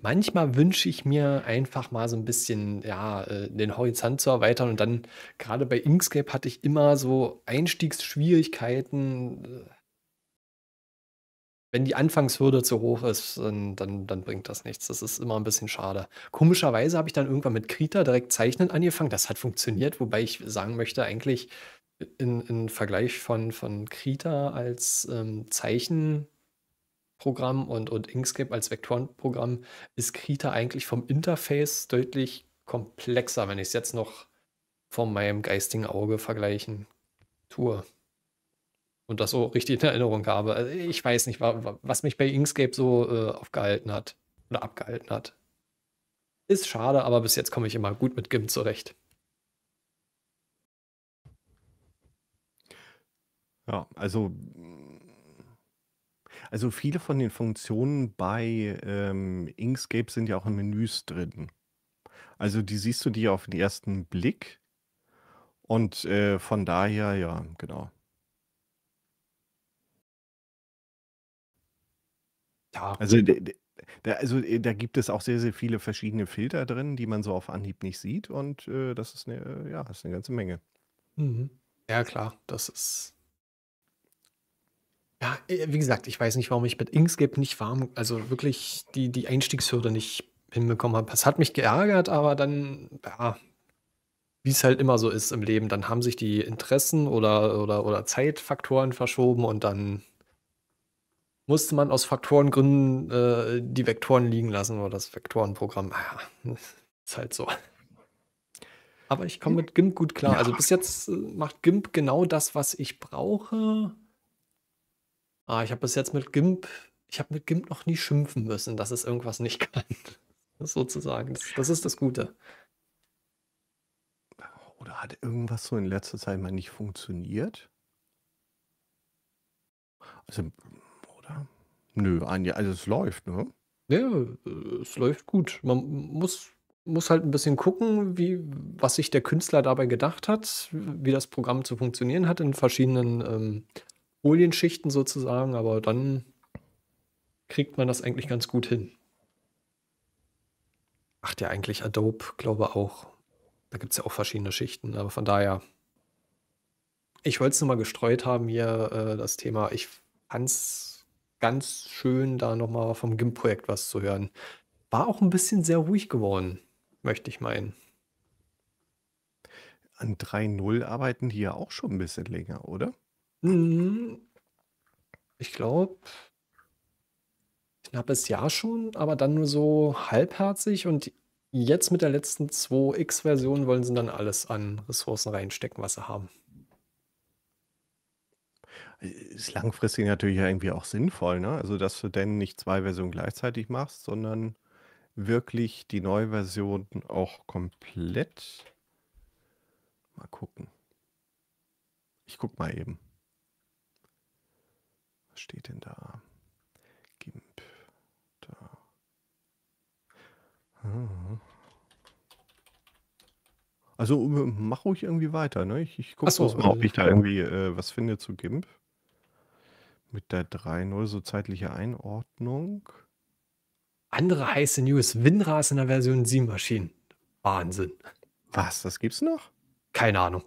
Manchmal wünsche ich mir einfach mal so ein bisschen, ja, äh, den Horizont zu erweitern und dann, gerade bei Inkscape hatte ich immer so Einstiegsschwierigkeiten, äh, wenn die Anfangshürde zu hoch ist, dann, dann bringt das nichts. Das ist immer ein bisschen schade. Komischerweise habe ich dann irgendwann mit Krita direkt Zeichnen angefangen. Das hat funktioniert, wobei ich sagen möchte, eigentlich in, in Vergleich von, von Krita als ähm, Zeichenprogramm und, und Inkscape als Vektorenprogramm ist Krita eigentlich vom Interface deutlich komplexer, wenn ich es jetzt noch von meinem geistigen Auge vergleichen tue und das so richtig in Erinnerung habe. Also ich weiß nicht, was mich bei Inkscape so äh, aufgehalten hat oder abgehalten hat. Ist schade, aber bis jetzt komme ich immer gut mit GIMP zurecht. Ja, also, also viele von den Funktionen bei ähm, Inkscape sind ja auch in Menüs drin. Also die siehst du dir auf den ersten Blick. Und äh, von daher, ja, genau. Ja. Also, da, also äh, da gibt es auch sehr, sehr viele verschiedene Filter drin, die man so auf Anhieb nicht sieht. Und äh, das ist eine, äh, ja, ist eine ganze Menge. Mhm. Ja, klar, das ist. Ja, äh, wie gesagt, ich weiß nicht, warum ich mit Inkscape nicht warm, also wirklich die, die Einstiegshürde nicht hinbekommen habe. Es hat mich geärgert, aber dann, ja, wie es halt immer so ist im Leben, dann haben sich die Interessen oder, oder, oder Zeitfaktoren verschoben und dann musste man aus Faktorengründen äh, die Vektoren liegen lassen oder das Vektorenprogramm. Ah ja, ist halt so. Aber ich komme mit GIMP gut klar. Also ja. Also bis jetzt äh, macht GIMP genau das, was ich brauche. Ah, ich habe bis jetzt mit GIMP, ich habe mit GIMP noch nie schimpfen müssen, dass es irgendwas nicht kann. Sozusagen. Das, das ist das Gute. Oder hat irgendwas so in letzter Zeit mal nicht funktioniert? Also Nö, ein also es läuft, ne? Ja, es läuft gut. Man muss, muss halt ein bisschen gucken, wie, was sich der Künstler dabei gedacht hat, wie das Programm zu funktionieren hat in verschiedenen ähm, Folienschichten sozusagen, aber dann kriegt man das eigentlich ganz gut hin. Macht ja eigentlich Adobe, glaube auch. Da gibt es ja auch verschiedene Schichten, aber von daher. Ich wollte es nur mal gestreut haben hier, äh, das Thema. Ich fand es ganz schön, da nochmal vom GIMP-Projekt was zu hören. War auch ein bisschen sehr ruhig geworden, möchte ich meinen. An 3.0 arbeiten die ja auch schon ein bisschen länger, oder? Mhm. Ich glaube, knappes Jahr schon, aber dann nur so halbherzig und jetzt mit der letzten 2X-Version wollen sie dann alles an Ressourcen reinstecken, was sie haben. Ist langfristig natürlich ja irgendwie auch sinnvoll, ne? Also, dass du denn nicht zwei Versionen gleichzeitig machst, sondern wirklich die neue Version auch komplett. Mal gucken. Ich guck mal eben. Was steht denn da? GIMP. Da. Also mach ruhig irgendwie weiter, ne? Ich, ich gucke so, mal, ob ich da irgendwie äh, was finde zu GIMP mit der 3.0 so zeitliche Einordnung. Andere heiße News: Winras in der Version 7 erschienen. Wahnsinn. Was? Das gibt's noch? Keine Ahnung.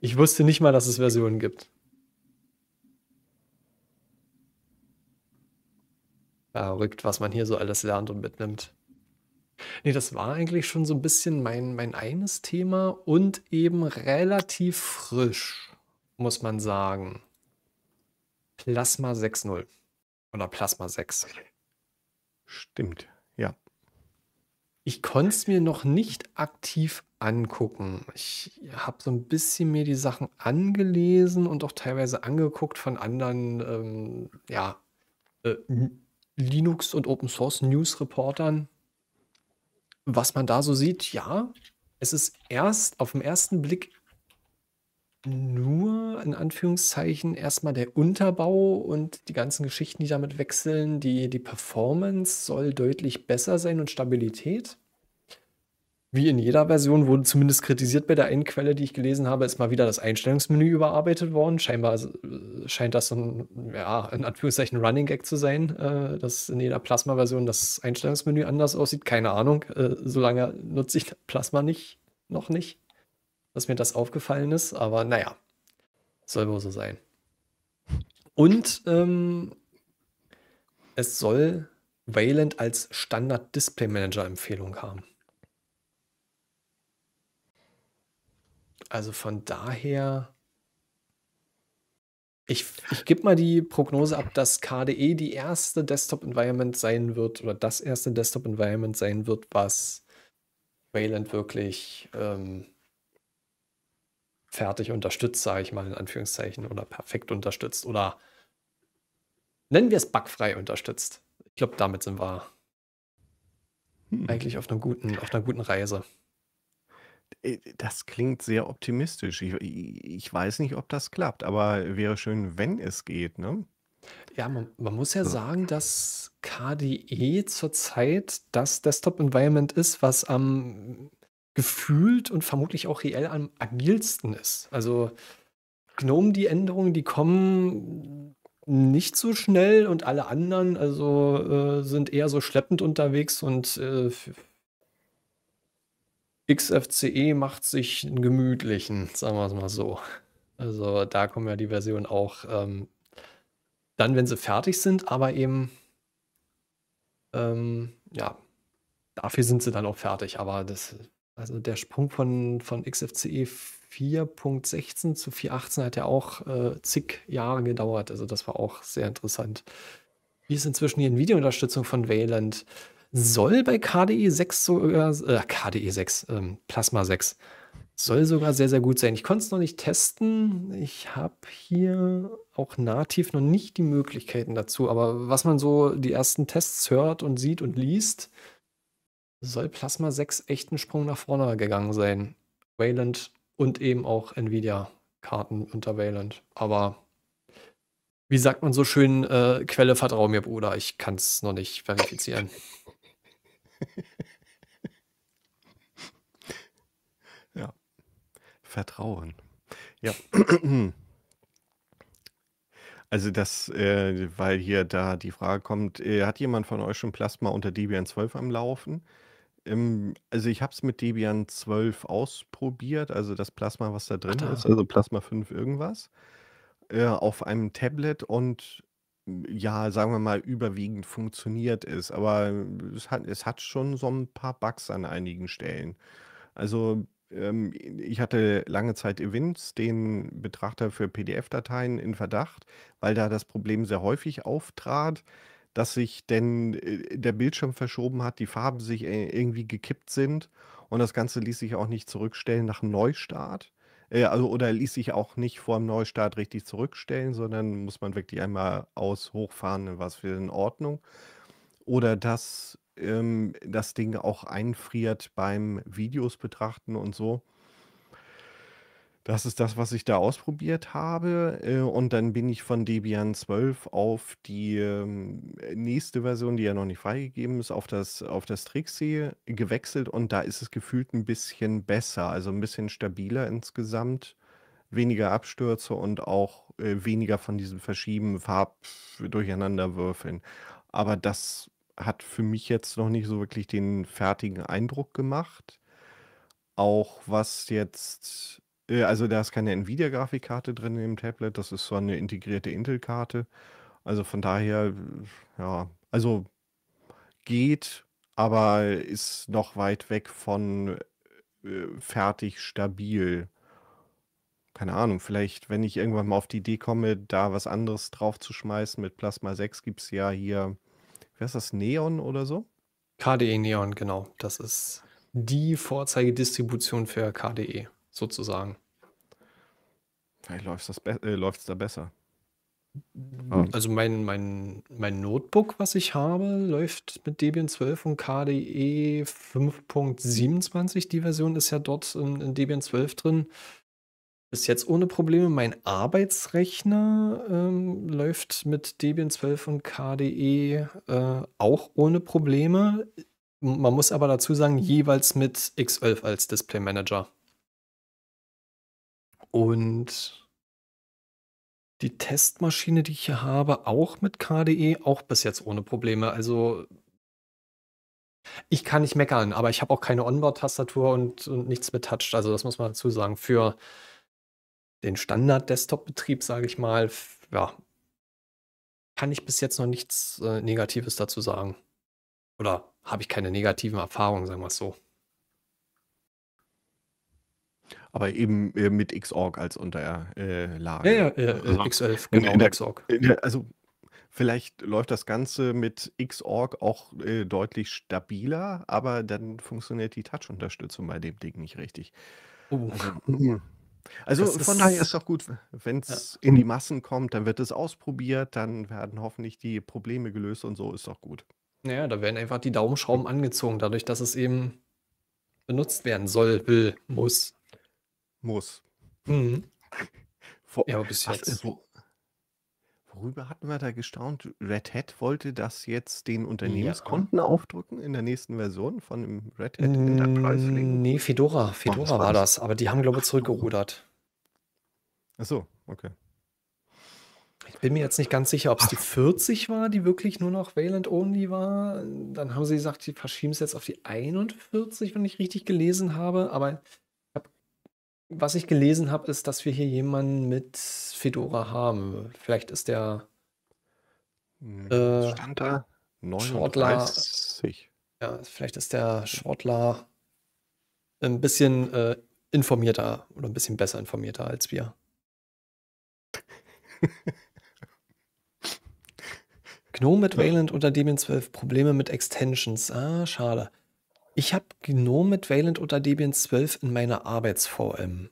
Ich wusste nicht mal, dass es Versionen gibt. Verrückt, was man hier so alles lernt und mitnimmt. Nee, das war eigentlich schon so ein bisschen mein, mein eines Thema und eben relativ frisch, muss man sagen. Plasma 6.0 oder Plasma 6. Stimmt, ja. Ich konnte es mir noch nicht aktiv angucken. Ich habe so ein bisschen mir die Sachen angelesen und auch teilweise angeguckt von anderen, ähm, ja, äh, Linux und Open Source News Reportern. Was man da so sieht, ja, es ist erst auf den ersten Blick nur in Anführungszeichen erstmal der Unterbau und die ganzen Geschichten, die damit wechseln. Die, die Performance soll deutlich besser sein und Stabilität. Wie in jeder Version wurde zumindest kritisiert bei der einen Quelle, die ich gelesen habe, ist mal wieder das Einstellungsmenü überarbeitet worden. Scheinbar äh, scheint das so ein, ja, in Anführungszeichen Running Gag zu sein, äh, dass in jeder Plasma-Version das Einstellungsmenü anders aussieht. Keine Ahnung, äh, solange nutze ich Plasma nicht, noch nicht dass mir das aufgefallen ist, aber naja, soll wohl so sein. Und ähm, es soll Wayland als Standard-Display-Manager-Empfehlung haben. Also von daher, ich, ich gebe mal die Prognose ab, dass KDE die erste Desktop-Environment sein wird oder das erste Desktop-Environment sein wird, was Wayland wirklich ähm, fertig unterstützt, sage ich mal in Anführungszeichen, oder perfekt unterstützt oder nennen wir es bugfrei unterstützt. Ich glaube, damit sind wir hm. eigentlich auf einer guten, auf einer guten Reise. Äh, das klingt sehr optimistisch. Ich, ich, weiß nicht, ob das klappt, aber wäre schön, wenn es geht, ne? Ja, man, man muss ja so. sagen, dass KDE zurzeit das Desktop-Environment ist, was am gefühlt und vermutlich auch reell am agilsten ist. Also Gnome, die Änderungen, die kommen nicht so schnell und alle anderen also äh, sind eher so schleppend unterwegs und äh, XFCE macht sich einen gemütlichen, sagen wir es mal so. Also da kommen ja die Versionen auch ähm, dann, wenn sie fertig sind, aber eben ähm, ja, dafür sind sie dann auch fertig, aber das also der Sprung von, von XFCE 4.16 zu 4.18 hat ja auch äh, zig Jahre gedauert. Also das war auch sehr interessant. Wie ist inzwischen die Nvidia-Unterstützung von Wayland? Soll bei KDE 6 sogar, äh, KDE 6, ähm, Plasma 6, soll sogar sehr, sehr gut sein. Ich konnte es noch nicht testen. Ich habe hier auch nativ noch nicht die Möglichkeiten dazu. Aber was man so die ersten Tests hört und sieht und liest, soll Plasma 6 echt einen Sprung nach vorne gegangen sein. Wayland und eben auch Nvidia-Karten unter Wayland. Aber wie sagt man so schön, äh, Quelle vertrau mir, Bruder, ich kann es noch nicht verifizieren. ja. Vertrauen. Ja. Also das, äh, weil hier da die Frage kommt, äh, hat jemand von euch schon Plasma unter Debian 12 am Laufen? Ähm, also ich habe es mit Debian 12 ausprobiert, also das Plasma, was da drin Ach, da. ist, also Plasma 5 irgendwas, äh, auf einem Tablet und mm, ja, sagen wir mal, überwiegend funktioniert es. Aber es hat, es hat schon so ein paar Bugs an einigen Stellen. Also ähm, ich hatte lange Zeit Events, den Betrachter für PDF-Dateien, in Verdacht, weil da das Problem sehr häufig auftrat dass sich denn äh, der Bildschirm verschoben hat, die Farben sich äh, irgendwie gekippt sind und das Ganze ließ sich auch nicht zurückstellen nach einem Neustart. Äh, also, oder ließ sich auch nicht vor dem Neustart richtig zurückstellen, sondern muss man wirklich einmal aus hochfahren, dann war in Ordnung. Oder dass ähm, das Ding auch einfriert beim Videos betrachten und so. Das ist das, was ich da ausprobiert habe. Äh, und dann bin ich von Debian 12 auf die ähm, nächste Version, die ja noch nicht freigegeben ist, auf das, auf das Trixie gewechselt. Und da ist es gefühlt ein bisschen besser, also ein bisschen stabiler insgesamt. Weniger Abstürze und auch äh, weniger von diesem Verschieben, Farb durcheinander würfeln. Aber das hat für mich jetzt noch nicht so wirklich den fertigen Eindruck gemacht. Auch was jetzt äh, also da ist keine Nvidia-Grafikkarte drin im Tablet, das ist so eine integrierte Intel-Karte. Also von daher, ja, also geht, aber ist noch weit weg von äh, fertig stabil. Keine Ahnung, vielleicht, wenn ich irgendwann mal auf die Idee komme, da was anderes draufzuschmeißen mit Plasma 6, gibt es ja hier, wer ist das, Neon oder so? KDE Neon, genau. Das ist die Vorzeigedistribution für KDE sozusagen. Vielleicht läuft es be äh, da besser. Mhm. Ah. Also mein, mein, mein Notebook, was ich habe, läuft mit Debian 12 und KDE 5.27. Die Version ist ja dort in, in, Debian 12 drin. Ist jetzt ohne Probleme. Mein Arbeitsrechner ähm, läuft mit Debian 12 und KDE äh, auch ohne Probleme. Man muss aber dazu sagen, jeweils mit X11 als Display Manager. Und die Testmaschine, die ich hier habe, auch mit KDE, auch bis jetzt ohne Probleme. Also ich kann nicht meckern, aber ich habe auch keine Onboard-Tastatur und, und, nichts mit Touch. Also das muss man dazu sagen. Für den Standard-Desktop-Betrieb, sage ich mal, ja, kann ich bis jetzt noch nichts äh, Negatives dazu sagen. Oder habe ich keine negativen Erfahrungen, sagen wir es so aber eben äh, mit Xorg als Unterlage. Äh, ja, ja, ja also, äh, X11, genau, der, Xorg. Der, also Vielleicht läuft das Ganze mit Xorg auch äh, deutlich stabiler, aber dann funktioniert die Touch-Unterstützung bei dem Ding nicht richtig. Oh. Also, das von ist, daher ist es doch gut, wenn es ja. in die Massen kommt, dann wird es ausprobiert, dann werden hoffentlich die Probleme gelöst und so ist doch gut. Naja, da werden einfach die Daumenschrauben angezogen, dadurch, dass es eben benutzt werden soll, will, muss muss. Mhm. Vor, ja, aber bis jetzt. Ist, Wo, worüber hatten wir da gestaunt? Red Hat wollte das jetzt den Unternehmenskonten ja. aufdrücken in der nächsten Version von dem Red Hat mm, Enterprise Nee, Fedora. Fedora oh, war, das. Aber die haben, glaube ich, zurückgerudert. Ach so, okay. Ich bin mir jetzt nicht ganz sicher, ob es die 40 war, die wirklich nur noch Wayland Only war. Dann haben sie gesagt, die verschieben es jetzt auf die 41, wenn ich richtig gelesen habe. Aber was ich gelesen habe, ist, dass wir hier jemanden mit Fedora haben. Vielleicht ist der hm, äh, Stand da 39. Schortler, ja, vielleicht ist der Schortler ein bisschen äh, informierter oder ein bisschen besser informierter als wir. GNOME mit Wayland unter Debian 12, Probleme mit Extensions. Ah, schade. Ich habe GNOME mit Valent oder Debian 12 in meiner Arbeits-VM.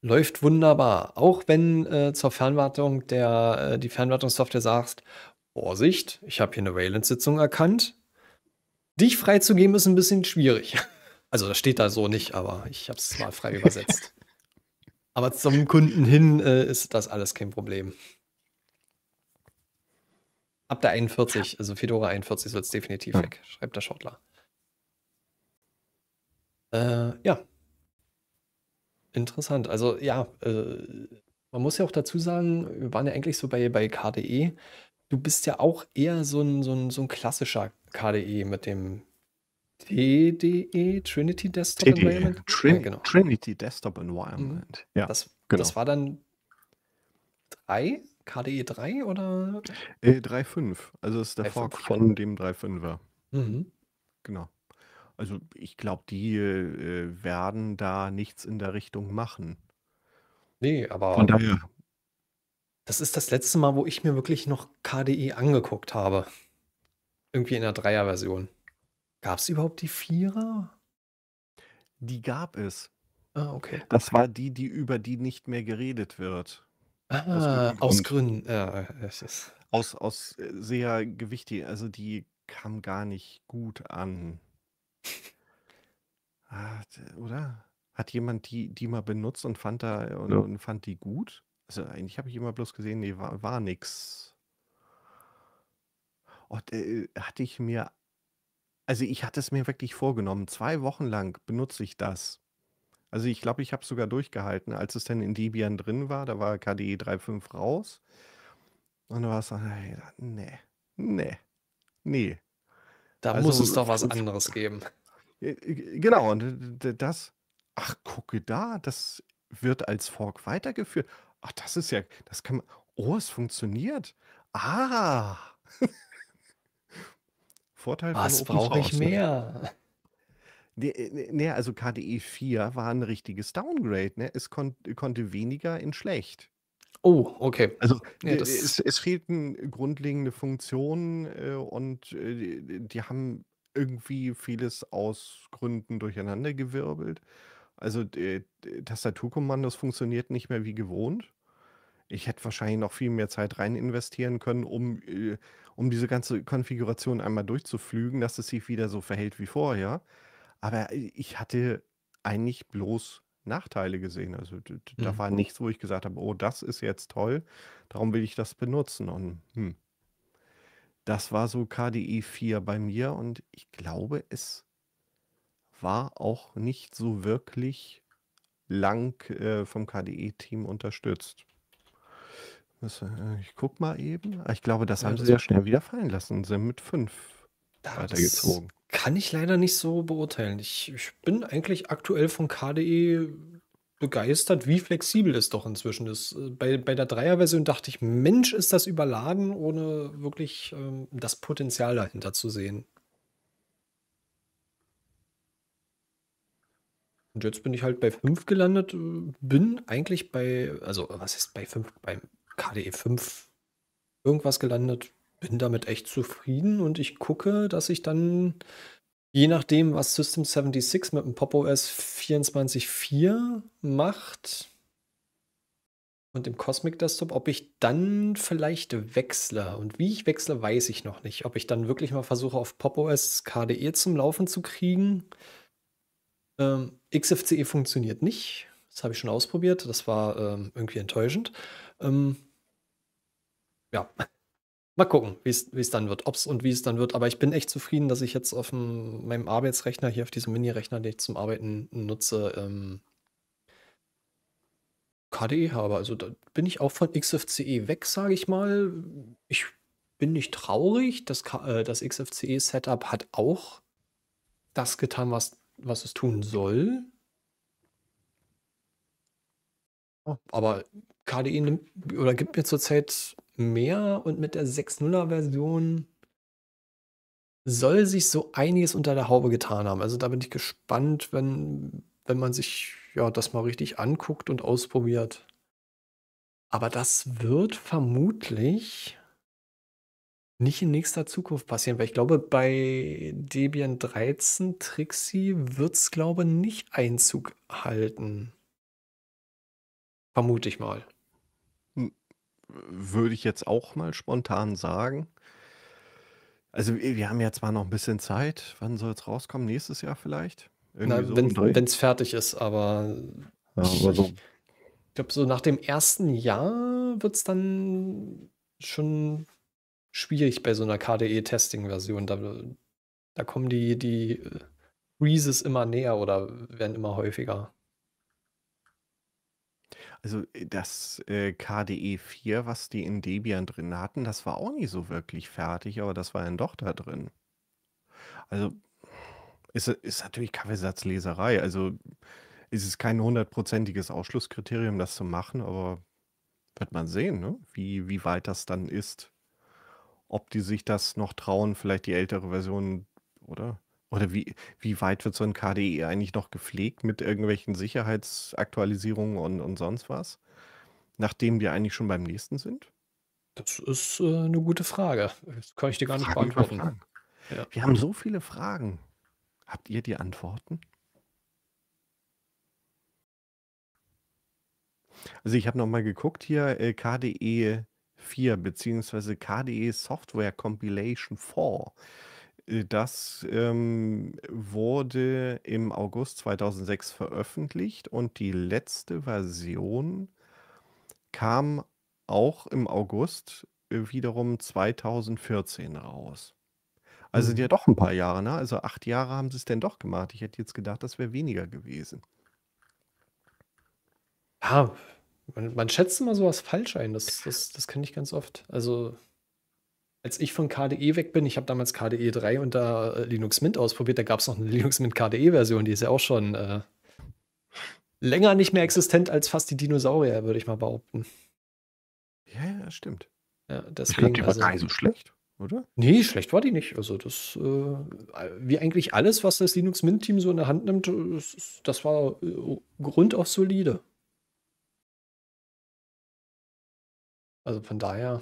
Läuft wunderbar. Auch wenn äh, zur Fernwartung der, äh, die Fernwartungssoftware sagt, Vorsicht, ich habe hier eine Valent-Sitzung erkannt. Dich freizugeben ist ein bisschen schwierig. Also das steht da so nicht, aber ich habe es mal frei übersetzt. Aber zum Kunden hin äh, ist das alles kein Problem. Ab der 41, also Fedora 41 soll es definitiv ja. weg, schreibt der Schottler. Äh, ja. Interessant. Also ja, äh, man muss ja auch dazu sagen, wir waren ja eigentlich so bei, bei KDE. Du bist ja auch eher so ein, so ein, so ein klassischer KDE mit dem TDE, Trinity Desktop TDE. Environment. Trin ja, genau. Trinity Desktop Environment. Mhm. Ja, das, genau. das war dann 3, KDE 3 oder? Äh, 3.5. Also ist der Fork von dem 3.5er. Mhm. Genau. Also ich glaube, die äh, werden da nichts in der Richtung machen. Nee, aber Von daher. das ist das letzte Mal, wo ich mir wirklich noch KDE angeguckt habe. Irgendwie in der Dreier-Version. Gab es überhaupt die Vierer? Die gab es. Ah, okay. Das war die, die über die nicht mehr geredet wird. Ah, aus Gründen. Ja, aus, aus äh, sehr gewichtig. Also die kam gar nicht gut an. Äh, oder? Hat jemand die, die mal benutzt und fand da äh, und, Ja. und fand die gut? Also eigentlich habe ich immer bloß gesehen, nee, war, war nix. Oh, äh, d- hatte ich mir, also ich hatte es mir wirklich vorgenommen. Zwei Wochen lang benutze ich das. Also ich glaube, ich habe es sogar durchgehalten, als es dann in Debian drin war. Da war KDE 3.5 raus. Und da war es dann, ah, nee, nee, nee. Da also, muss es doch was anderes geben. Äh, äh, genau, und äh, das, ach, gucke da, das wird als Fork weitergeführt. Ach, das ist ja, das kann man, oh, es funktioniert. Ah. Vorteil was von Was brauche ich ne? mehr? Nee, nee, ne, also KDE 4 war ein richtiges Downgrade. Ne? Es kon konnte weniger in schlecht. Oh, okay. Also ja, äh, es, es, fehlten grundlegende Funktionen äh, und äh, die haben irgendwie vieles aus Gründen durcheinandergewirbelt. Also äh, Tastaturkommandos funktioniert nicht mehr wie gewohnt. Ich hätte wahrscheinlich noch viel mehr Zeit rein investieren können, um, äh, um diese ganze Konfiguration einmal durchzuflügen, dass es sich wieder so verhält wie vorher. Aber äh, ich hatte eigentlich bloß Nachteile gesehen. Also mhm. da war nichts, wo ich gesagt habe, oh, das ist jetzt toll, darum will ich das benutzen. Und hm, das war so KDE 4 bei mir und ich glaube, es war auch nicht so wirklich lang äh, vom KDE-Team unterstützt. Äh, ich guck mal eben. Ah, ich glaube, das ja, haben sie sehr ja schnell wieder fallen lassen. Sie sind mit fünf das weitergezogen kann ich leider nicht so beurteilen. Ich, ich bin eigentlich aktuell von KDE begeistert, wie flexibel es doch inzwischen ist. Äh, bei, bei der Dreier-Version dachte ich, Mensch, ist das überladen, ohne wirklich ähm, das Potenzial dahinter zu sehen. Und jetzt bin ich halt bei 5 gelandet, äh, bin eigentlich bei, also was ist bei 5, beim KDE 5 irgendwas gelandet, bin damit echt zufrieden und ich gucke, dass ich dann, je nachdem, was System 76 mit dem Pop OS 24.4 macht und dem Cosmic Desktop, ob ich dann vielleicht wechsle. Und wie ich wechsle, weiß ich noch nicht. Ob ich dann wirklich mal versuche, auf Pop OS KDE zum Laufen zu kriegen. Ähm, XFCE funktioniert nicht. Das habe ich schon ausprobiert. Das war ähm, irgendwie enttäuschend. Ähm, ja. Mal gucken, wie es dann wird, ob es und wie es dann wird. Aber ich bin echt zufrieden, dass ich jetzt auf dem, meinem Arbeitsrechner, hier auf diesem Mini-Rechner, den ich zum Arbeiten nutze, ähm, KDE habe. Also da bin ich auch von XFCE weg, sage ich mal. Ich bin nicht traurig. Das, äh, das XFCE-Setup hat auch das getan, was, was es tun soll. Oh. Aber KDE nimmt oder gibt mir zurzeit mehr und mit der 6.0er-Version soll sich so einiges unter der Haube getan haben. Also da bin ich gespannt, wenn, wenn man sich ja, das mal richtig anguckt und ausprobiert. Aber das wird vermutlich nicht in nächster Zukunft passieren, weil ich glaube, bei Debian 13 Trixie wird es, glaube ich, nicht Einzug halten. Vermute ich mal würde ich jetzt auch mal spontan sagen. Also wir haben ja zwar noch ein bisschen Zeit. Wann soll es rauskommen? Nächstes Jahr vielleicht? Irgendwie so wenn es fertig ist, aber Ja, ich, aber so ich glaube, so nach dem ersten Jahr wird es dann schon schwierig bei so einer KDE-Testing-Version. Da, da kommen die, die äh, immer näher oder werden immer häufiger. Also, äh, das, äh, KDE 4, was die in Debian drin hatten, das war auch nicht so wirklich fertig, aber das war dann doch da drin. Also, ist, ist natürlich Kaffeesatzleserei. Also, ist es kein hundertprozentiges Ausschlusskriterium, das zu machen, aber wird man sehen, ne? wie, wie weit das dann ist. Ob die sich das noch trauen, vielleicht die ältere Version, oder? Oder wie, wie weit wird so ein KDE eigentlich noch gepflegt mit irgendwelchen Sicherheitsaktualisierungen und, und sonst was, nachdem wir eigentlich schon beim nächsten sind? Das ist äh, eine gute Frage. Das kann ich dir gar nicht beantworten. Ja. Wir haben so viele Fragen. Habt ihr die Antworten? Also ich habe nochmal geguckt hier, äh, KDE 4 beziehungsweise KDE Software Compilation 4. Äh, das ähm, wurde im August 2006 veröffentlicht und die letzte Version kam auch im August äh, wiederum 2014 raus. Also sind mhm. ja doch ein paar Jahre, ne? Also acht Jahre haben sie es denn doch gemacht. Ich hätte jetzt gedacht, das wäre weniger gewesen. Ja, man, man schätzt immer sowas falsch ein. Das, das, das kenne ich ganz oft. Also als ich von KDE weg bin, ich habe damals KDE 3 unter Linux Mint ausprobiert, da gab es noch eine Linux Mint KDE-Version, die ist ja auch schon äh, länger nicht mehr existent als fast die Dinosaurier, würde ich mal behaupten. Ja, ja stimmt. Ja, deswegen, ich glaube, die war also, gar nicht so schlecht, oder? Nee, schlecht war die nicht. Also das, äh, wie eigentlich alles, was das Linux Mint-Team so in der Hand nimmt, äh, das war äh, auf solide. Also von daher,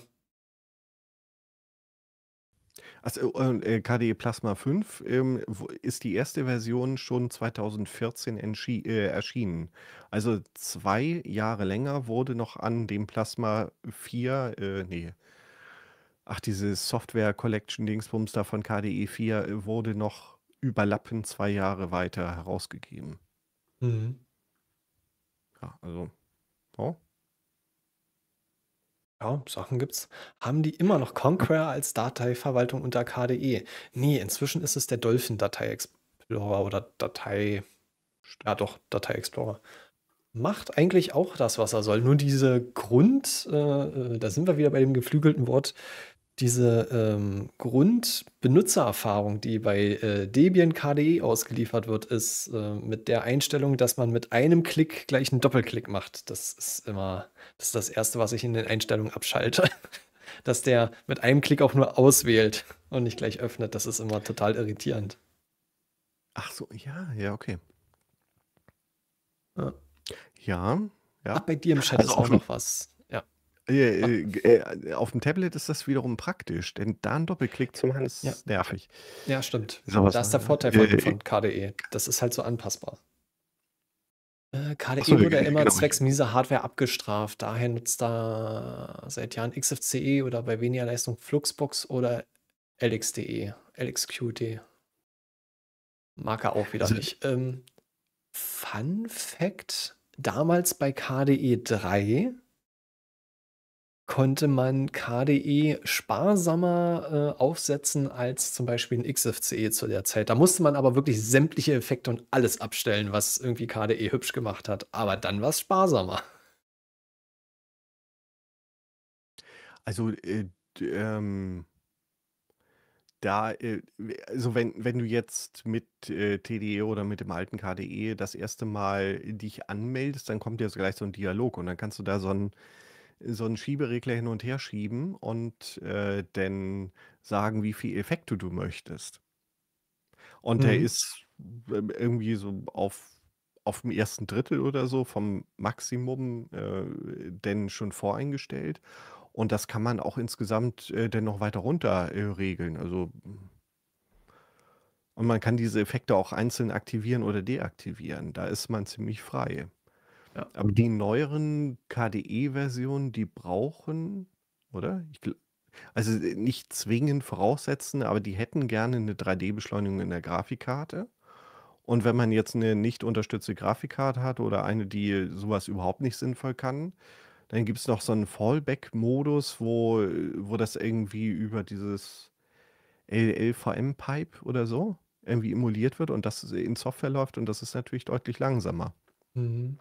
also, äh, KDE Plasma 5 ähm, ist die erste Version schon 2014 äh, erschienen. Also zwei Jahre länger wurde noch an dem Plasma 4, äh, nee, ach, diese Software Collection Dingsbums da von KDE 4 äh, wurde noch überlappend zwei Jahre weiter herausgegeben. Mhm. Ja, also, ja, ja, Sachen gibt's. Haben die immer noch Conquer als Dateiverwaltung unter KDE? Nee, inzwischen ist es der Dolphin Datei Explorer oder Datei, ja doch, Datei Explorer. Macht eigentlich auch das, was er soll. Nur diese Grund, äh, äh da sind wir wieder bei dem geflügelten Wort, diese ähm, Grundbenutzererfahrung, die bei äh, Debian KDE ausgeliefert wird, ist äh, mit der Einstellung, dass man mit einem Klick gleich einen Doppelklick macht. Das ist immer das, ist das Erste, was ich in den Einstellungen abschalte. dass der mit einem Klick auch nur auswählt und nicht gleich öffnet. Das ist immer total irritierend. Ach so, ja, ja, okay. Ja. Ja. ja. Ach, bei dir im Chat also ist auch noch was. Äh, äh, auf dem Tablet ist das wiederum praktisch, denn da ein Doppelklick zu machen ist ja. nervig. Ja, stimmt. Ist da ist der Vorteil von, äh, von, äh, KDE. Das ist halt so anpassbar. Äh, KDE so, wurde immer genau. zwecks mieser Hardware abgestraft. Daher nutzt da seit Jahren XFCE oder bei weniger Leistung Fluxbox oder LXDE, LXQT. Mag auch wieder also, nicht. Ähm, Fun Fact: Damals bei KDE 3 konnte man KDE sparsamer äh, aufsetzen als zum Beispiel ein XFCE zu der Zeit. Da musste man aber wirklich sämtliche Effekte und alles abstellen, was irgendwie KDE hübsch gemacht hat. Aber dann war es sparsamer. Also, äh, ähm, da, äh, also wenn, wenn du jetzt mit äh, TDE oder mit dem alten KDE das erste Mal dich anmeldest, dann kommt ja so gleich so ein Dialog und dann kannst du da so ein so einen Schieberegler hin und her schieben und äh, dann sagen, wie viel Effekte du möchtest. Und der mhm. ist ähm, irgendwie so auf, auf dem ersten Drittel oder so vom Maximum äh, denn schon voreingestellt. Und das kann man auch insgesamt äh, dann noch weiter runter äh, regeln. Also und man kann diese Effekte auch einzeln aktivieren oder deaktivieren. Da ist man ziemlich frei. Ja. Aber die neueren KDE-Versionen, die brauchen, oder? also äh, nicht zwingend voraussetzen, aber die hätten gerne eine 3D-Beschleunigung in der Grafikkarte. Und wenn man jetzt eine nicht unterstützte Grafikkarte hat oder eine, die sowas überhaupt nicht sinnvoll kann, dann gibt es noch so einen Fallback-Modus, wo, wo das irgendwie über dieses LLVM-Pipe oder so irgendwie emuliert wird und das in Software läuft und das ist natürlich deutlich langsamer. Mhm.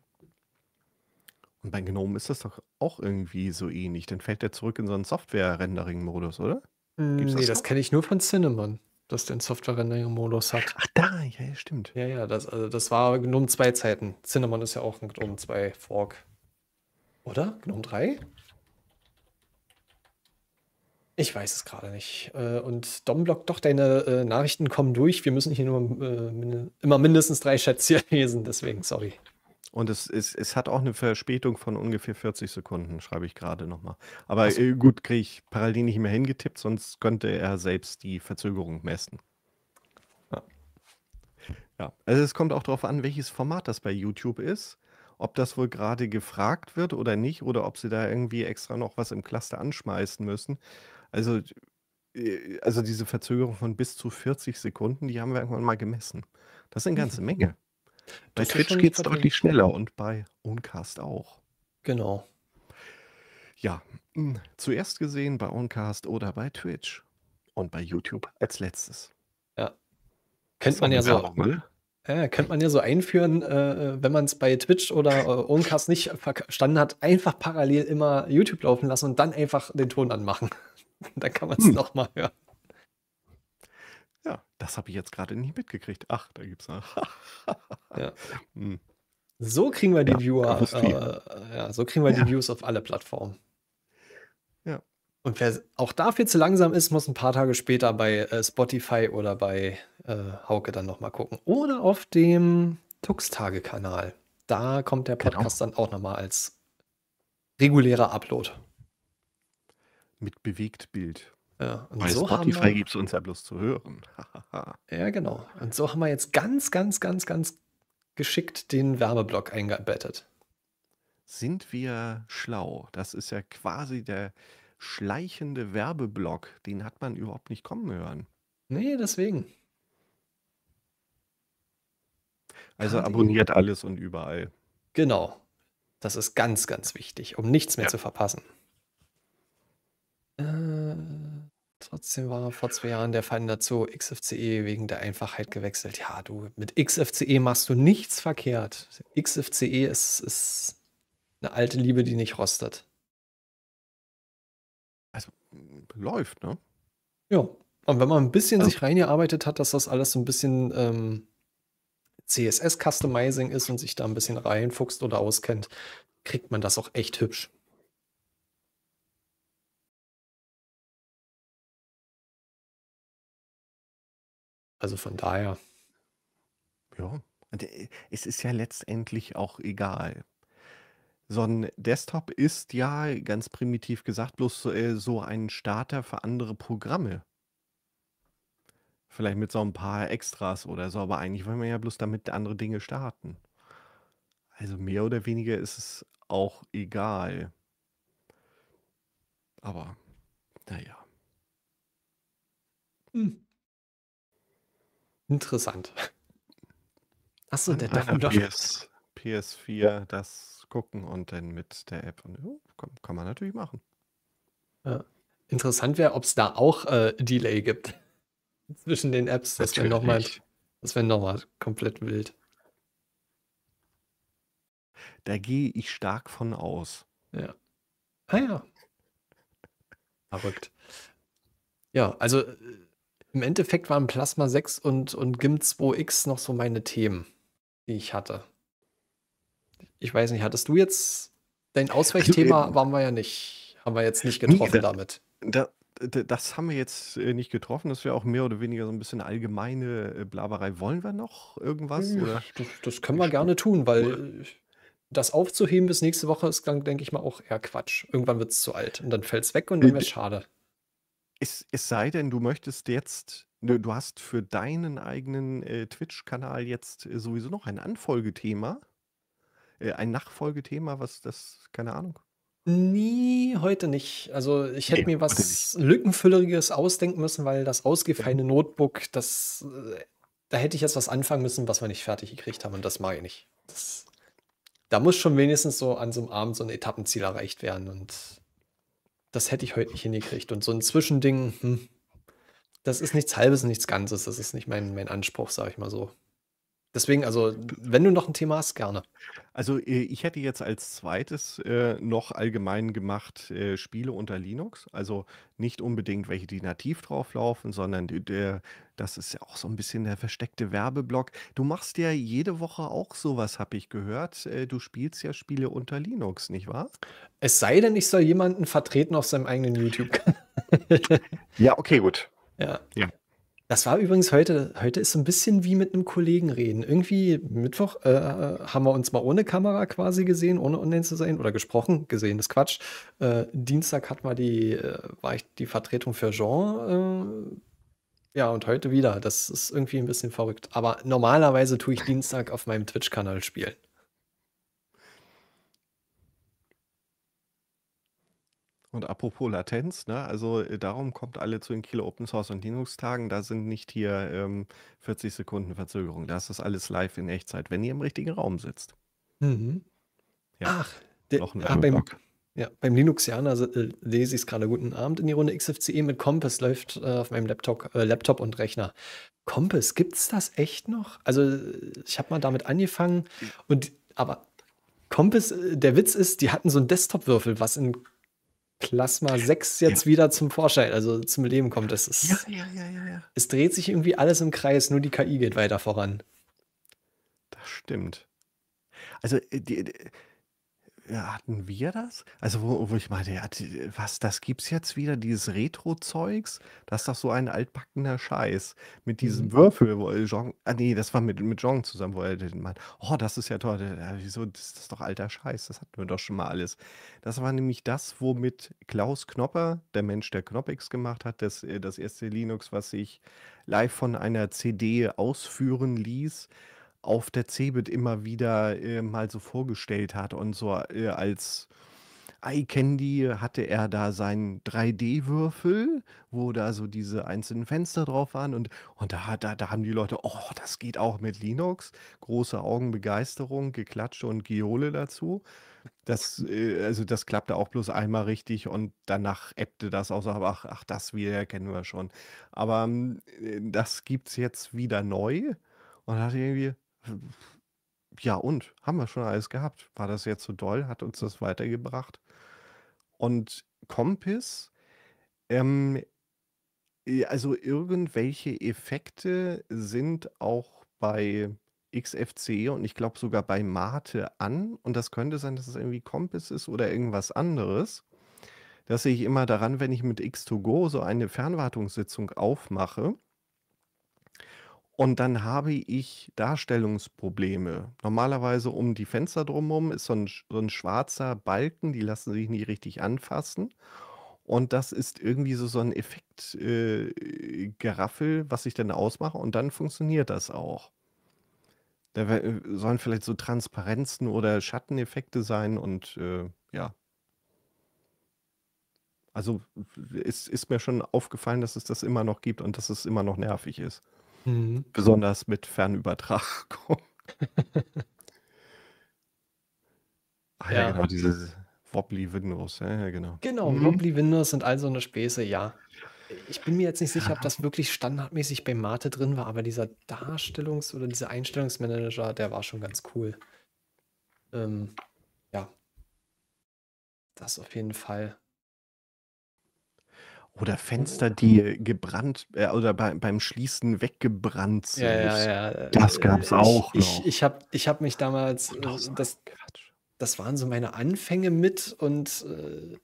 Und bei Gnome ist das doch auch irgendwie so ähnlich. Dann fällt der zurück in so einen Software-Rendering-Modus, oder? Gibt's hm, das nee, das kenne ich nur von Cinnamon, dass der einen Software-Rendering-Modus hat. Ach, da, ja, ja stimmt. Ja, ja, das, also das war Gnome 2 Zeiten. Cinnamon ist ja auch ein Gnome 2 Fork. Oder? Gnome 3? Ich weiß es gerade nicht. Äh, und Domblock, doch, deine äh, Nachrichten kommen durch. Wir müssen hier nur äh, immer mindestens drei Chats hier lesen, deswegen sorry. Und es, es, es hat auch eine Verspätung von ungefähr 40 Sekunden, schreibe ich gerade nochmal. Aber so. äh, gut, kriege ich parallel nicht mehr hingetippt, sonst könnte er selbst die Verzögerung messen. Ja. ja. Also es kommt auch darauf an, welches Format das bei YouTube ist. Ob das wohl gerade gefragt wird oder nicht, oder ob sie da irgendwie extra noch was im Cluster anschmeißen müssen. Also, äh, also diese Verzögerung von bis zu 40 Sekunden, die haben wir irgendwann mal gemessen. Das ist eine ganze Menge. Bei Twitch geht es deutlich schneller und bei Oncast auch. Genau. Ja, hm, zuerst gesehen bei Oncast oder bei Twitch und bei YouTube als letztes. Ja. Kennt man ja so. Ne? Ja, könnte man ja so einführen, äh, äh wenn man es bei Twitch oder äh, Oncast nicht verstanden hat, einfach parallel immer YouTube laufen lassen und dann einfach den Ton anmachen. dann kann man es hm. nochmal hören. Ja, das habe ich jetzt gerade nicht mitgekriegt. Ach, da gibt es noch. ja. Hm. So kriegen wir die ja, Viewer, äh, ja, so kriegen wir ja. die Views auf alle Plattformen. Ja. Und wer auch dafür zu langsam ist, muss ein paar Tage später bei äh, Spotify oder bei äh, Hauke dann nochmal gucken. Oder auf dem tux tage kanal Da kommt der genau. Podcast genau. dann auch nochmal als regulärer Upload. Mit Bewegtbild. Ja, äh, und Bei so Spotify gibt es uns ja bloß zu hören. ja, genau. Und so haben wir jetzt ganz, ganz, ganz, ganz geschickt den Werbeblock eingebettet. Sind wir schlau? Das ist ja quasi der schleichende Werbeblock. Den hat man überhaupt nicht kommen hören. Nee, deswegen. Also abonniert alles und überall. Genau. Das ist ganz, ganz wichtig, um nichts mehr ja. zu verpassen. Äh. Trotzdem war vor zwei Jahren der Finder zu XFCE wegen der Einfachheit gewechselt. Ja, du, mit XFCE machst du nichts verkehrt. XFCE ist, ist eine alte Liebe, die nicht rostet. Also läuft, ne? Ja. Und wenn man ein bisschen also, sich reingearbeitet hat, dass das alles so ein bisschen ähm, CSS-Customizing ist und sich da ein bisschen reinfuchst oder auskennt, kriegt man das auch echt hübsch. Also von daher. Ja, es ist ja letztendlich auch egal. So ein Desktop ist ja ganz primitiv gesagt bloß äh, so ein Starter für andere Programme. Vielleicht mit so ein paar Extras oder so, aber eigentlich wollen wir ja bloß damit andere Dinge starten. Also mehr oder weniger ist es auch egal. Aber naja. Hm. Interessant. Achso, der darf doch. PS, PS4 das gucken und dann mit der App. Und, oh, kann, kann, man natürlich machen. Ja. Interessant wäre, ob es da auch äh, Delay gibt zwischen den Apps. Das wäre nochmal wär noch komplett wild. Da gehe ich stark von aus. Ja. Ah ja. Verrückt. Ja, also äh, im Endeffekt waren Plasma 6 und, und GIMP 2X noch so meine Themen, die ich hatte. Ich weiß nicht, hattest du jetzt dein also Ausweichthema? waren wir ja nicht, haben wir jetzt nicht getroffen nee, da, damit. Da, das haben wir jetzt äh, nicht getroffen. Das wäre auch mehr oder weniger so ein bisschen allgemeine äh, Blaberei. Wollen wir noch irgendwas? Ja, hm, das, das, können wir gerne tun, weil äh, das aufzuheben bis nächste Woche ist denke ich mal, auch eher Quatsch. Irgendwann wird es zu alt und dann fällt es weg und dann wäre es schade. Es, es sei denn, du möchtest jetzt, ne, du, hast für deinen eigenen äh, Twitch-Kanal jetzt äh, sowieso noch ein Anfolgethema, äh, ein Nachfolgethema, was das, keine Ahnung. Nie, heute nicht. Also ich hätte nee, mir was Lückenfülleriges ausdenken müssen, weil das genau. ausgefallene ja. Notebook, das, äh, da hätte ich jetzt was anfangen müssen, was wir nicht fertig gekriegt haben und das mag ich nicht. Das, da muss schon wenigstens so an so einem Abend so ein Etappenziel erreicht werden und das hätte ich heute nicht hingekriegt. Und so ein Zwischending, hm, das ist nichts Halbes, nichts Ganzes. Das ist nicht mein, mein Anspruch, sage ich mal so. Deswegen, also, wenn du noch ein Thema hast, gerne. Also, äh, ich hätte jetzt als zweites äh, noch allgemein gemacht äh, Spiele unter Linux. Also nicht unbedingt welche, die nativ drauflaufen, sondern die, der, das ist ja auch so ein bisschen der versteckte Werbeblock. Du machst ja jede Woche auch sowas, habe ich gehört. Äh, du spielst ja Spiele unter Linux, nicht wahr? Es sei denn, ich soll jemanden vertreten auf seinem eigenen YouTube-Kanal. ja, okay, gut. Ja. ja. Das war übrigens heute, heute ist so ein bisschen wie mit einem Kollegen reden. Irgendwie Mittwoch äh, äh haben wir uns mal ohne Kamera quasi gesehen, ohne online zu sein oder gesprochen, gesehen, das Quatsch. Äh, Dienstag hat mal die, äh, war ich die Vertretung für Jean. Äh, ja, und heute wieder. Das ist irgendwie ein bisschen verrückt. Aber normalerweise tue ich Dienstag auf meinem Twitch-Kanal spielen. Und apropos Latenz, ne? Also äh, darum kommt alle zu den Kilo Open Source und Linux Tagen. Da sind nicht hier ähm, 40 Sekunden Verzögerung. Da ist das alles live in Echtzeit, wenn ihr im richtigen Raum sitzt. Mhm. Ja. Ach, der, noch ein ah, beim, ja, beim Linuxianer also, äh, lese ich es gerade. Guten Abend in die Runde XFCE mit Compass läuft äh, auf meinem Laptop, äh, Laptop und Rechner. Compass, es das echt noch? Also ich habe mal damit angefangen und aber Compass, äh, der Witz ist, die hatten so einen Desktop-Würfel, was in Plasma 6 jetzt ja. wieder zum Vorschein, also zum Leben kommt. Das ist, ja, ja, ja, ja, Es dreht sich irgendwie alles im Kreis, nur die KI geht weiter voran. Das stimmt. Also äh, die, die, äh, äh, hatten wir das? Also, wo, wo ich meine, ja, die- was, das gibt's jetzt wieder, dieses Retro-Zeugs? Das ist doch so ein altbackener Scheiß. Mit diesem Mhm. Würfel, wo äh, Jean, ah nee, das war mit, mit Jean zusammen, wo er den meint, oh, das ist ja toll, äh, wieso, das ist doch alter Scheiß, das hatten wir doch schon mal alles. Das war nämlich das, womit Klaus Knopper, der Mensch, der Knoppix gemacht hat, das, äh, das erste Linux, was sich live von einer CD ausführen ließ, auf der CeBIT immer wieder äh, mal so vorgestellt hat und so äh, als Eye Candy hatte er da seinen 3D-Würfel, wo da so diese einzelnen Fenster drauf waren und, und da, da, da haben die Leute, oh, das geht auch mit Linux. Große Augenbegeisterung, Geklatsche und Giole dazu. Das, äh, also das klappte auch bloß einmal richtig und danach ebbte das aus, aber ach, ach, das wieder kennen wir schon. Aber ähm, äh, das es jetzt wieder neu und da hat irgendwie, ja und, haben wir schon alles gehabt. War das jetzt so doll? Hat uns das weitergebracht? Und Kompis, ähm, äh, also irgendwelche Effekte sind auch bei XFC und ich glaube sogar bei Mate an. Und das könnte sein, dass es irgendwie Kompis ist oder irgendwas anderes. Das sehe ich immer daran, wenn ich mit X2Go so eine Fernwartungssitzung aufmache und dann habe ich Darstellungsprobleme. Normalerweise um die Fenster drumherum ist so ein, so ein schwarzer Balken, die lassen sich nicht richtig anfassen. Und das ist irgendwie so, so ein Effekt-Geraffel, äh, was ich dann ausmache. Und dann funktioniert das auch. Da äh, sollen vielleicht so Transparenzen oder Schatteneffekte sein. Und äh, ja. Also ist, ist mir schon aufgefallen, dass es das immer noch gibt und dass es immer noch nervig ist. Mhm. Besonders mit Fernübertragung. Ach, ja, ja, genau, diese Wobbly Windows, ja, genau. Genau, mhm. Wobbly Windows sind all so eine Späße, ja. Ich bin mir jetzt nicht sicher, ob das wirklich standardmäßig bei Mate drin war, aber dieser Darstellungs- oder dieser Einstellungsmanager, der war schon ganz cool. Ähm, ja. Das auf jeden Fall. Oder Fenster, die mhm. gebrannt äh, oder bei, beim Schließen weggebrannt sind. Ja, ja, äh, ja. Das gab's äh, auch. Ich, noch. ich, ich habe ich hab mich damals. Das, das, das waren so meine Anfänge mit und äh,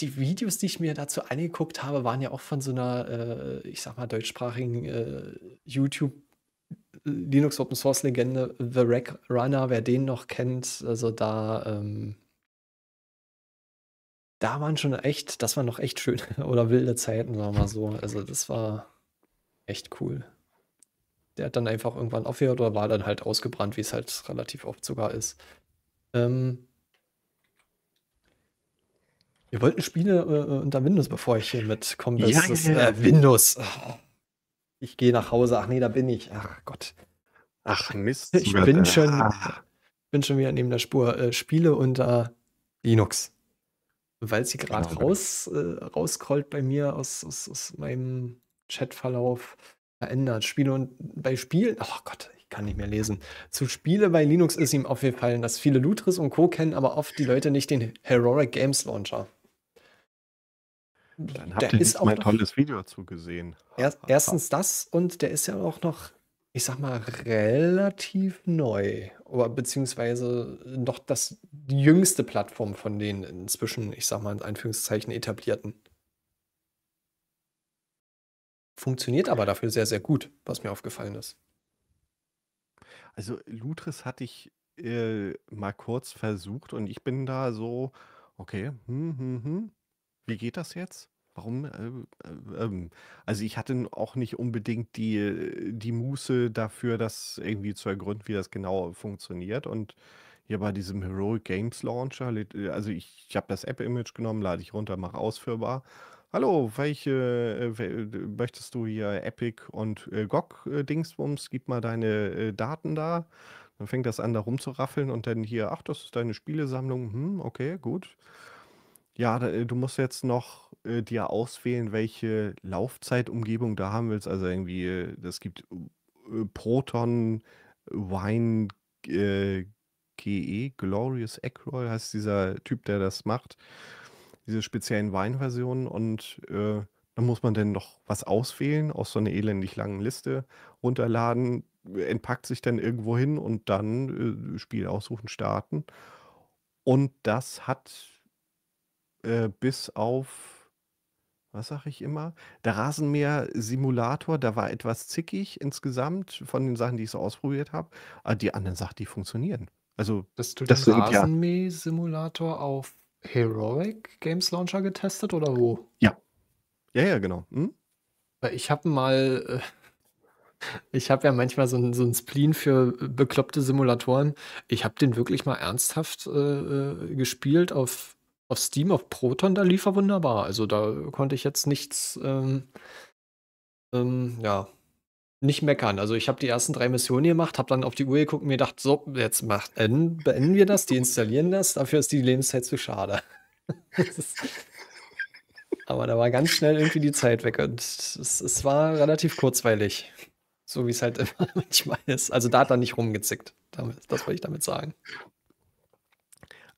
die Videos, die ich mir dazu angeguckt habe, waren ja auch von so einer, äh, ich sag mal, deutschsprachigen äh, YouTube- Linux Open Source Legende The Rack Runner, wer den noch kennt, also da ähm, da waren schon echt, das waren noch echt schöne oder wilde Zeiten, sagen wir mal so. Also das war echt cool. Der hat dann einfach irgendwann aufgehört oder war dann halt ausgebrannt, wie es halt relativ oft sogar ist. Ähm, wir wollten Spiele äh, äh unter Windows, bevor ich hier mitkomme. Das, ja, ja, ja. Äh, Windows. Oh. Ich gehe nach Hause. Ach nee, da bin ich. Ach Gott. Ach Mist. Ich bin äh, schon, ah. bin schon wieder neben der Spur. Äh, Spiele unter Linux weil sie gerade genau, genau, raus, äh, rauscrollt bei mir aus, aus, aus meinem Chatverlauf verändert. Spiele und bei Spielen, ach oh Gott, ich kann nicht mehr lesen. Zu Spiele bei Linux ist ihm aufgefallen, dass viele Lutris und Co. kennen, aber oft die Leute nicht den Heroic Games Launcher. Dann habt der ihr auch mein tolles Video dazu gesehen. Er, erstens das und der ist ja auch noch ich sag mal, relativ neu. Oder beziehungsweise noch das die jüngste Plattform von den inzwischen, ich sag mal, in Anführungszeichen etablierten. Funktioniert aber dafür sehr, sehr gut, was mir aufgefallen ist. Also Lutris hatte ich äh, mal kurz versucht und ich bin da so, okay, hm, hm, hm, wie geht das jetzt? Warum? Äh, äh, ähm, also ich hatte auch nicht unbedingt die, die Muße dafür, das irgendwie zu ergründen, wie das genau funktioniert. Und hier bei diesem Heroic Games Launcher, äh, also ich, ich habe das App-Image genommen, lade ich runter, mache ausführbar. Hallo, welche äh, möchtest du hier Epic und äh, GOG äh, Dingsbums? Gib mal deine äh, Daten da. Dann fängt das an, da rumzuraffeln und dann hier, ach, das ist deine Spielesammlung. Hm, okay, gut. Ja, da, du musst jetzt noch äh, dir auswählen, welche Laufzeitumgebung du haben willst. Also irgendwie, es äh, gibt äh, Proton, Wine, äh, GE, Glorious Eggroll heißt dieser Typ, der das macht. Diese speziellen Weinversionen und äh, dann muss man dann noch was auswählen aus so einer elendig langen Liste, runterladen, entpackt sich dann irgendwo hin und dann äh, Spiel aussuchen, starten. Und das hat äh, bis auf was sage ich immer? Der Rasenmäher-Simulator, da war etwas zickig insgesamt von den Sachen, die ich so ausprobiert habe. Aber ah, die anderen Sachen, die funktionieren. Also, Hast du das den Rasenmäher-Simulator auf Heroic Games Launcher getestet oder wo? Ja. Ja, ja, genau. Hm? Ich habe mal. Äh, ich habe ja manchmal so einen so Spleen für äh, bekloppte Simulatoren. Ich habe den wirklich mal ernsthaft äh, äh gespielt auf auf Steam, auf Proton, da lief er wunderbar. Also da konnte ich jetzt nichts, ähm, ähm, ja, nicht meckern. Also ich habe die ersten drei Missionen gemacht, habe dann auf die Uhr geguckt und mir gedacht, so, jetzt macht, enden, beenden wir das, die installieren das, dafür ist die Lebenszeit zu schade. aber da war ganz schnell irgendwie die Zeit weg und es, es war relativ kurzweilig. So wie es halt immer manchmal ist. Also da hat er nicht rumgezickt. Das wollte ich damit sagen.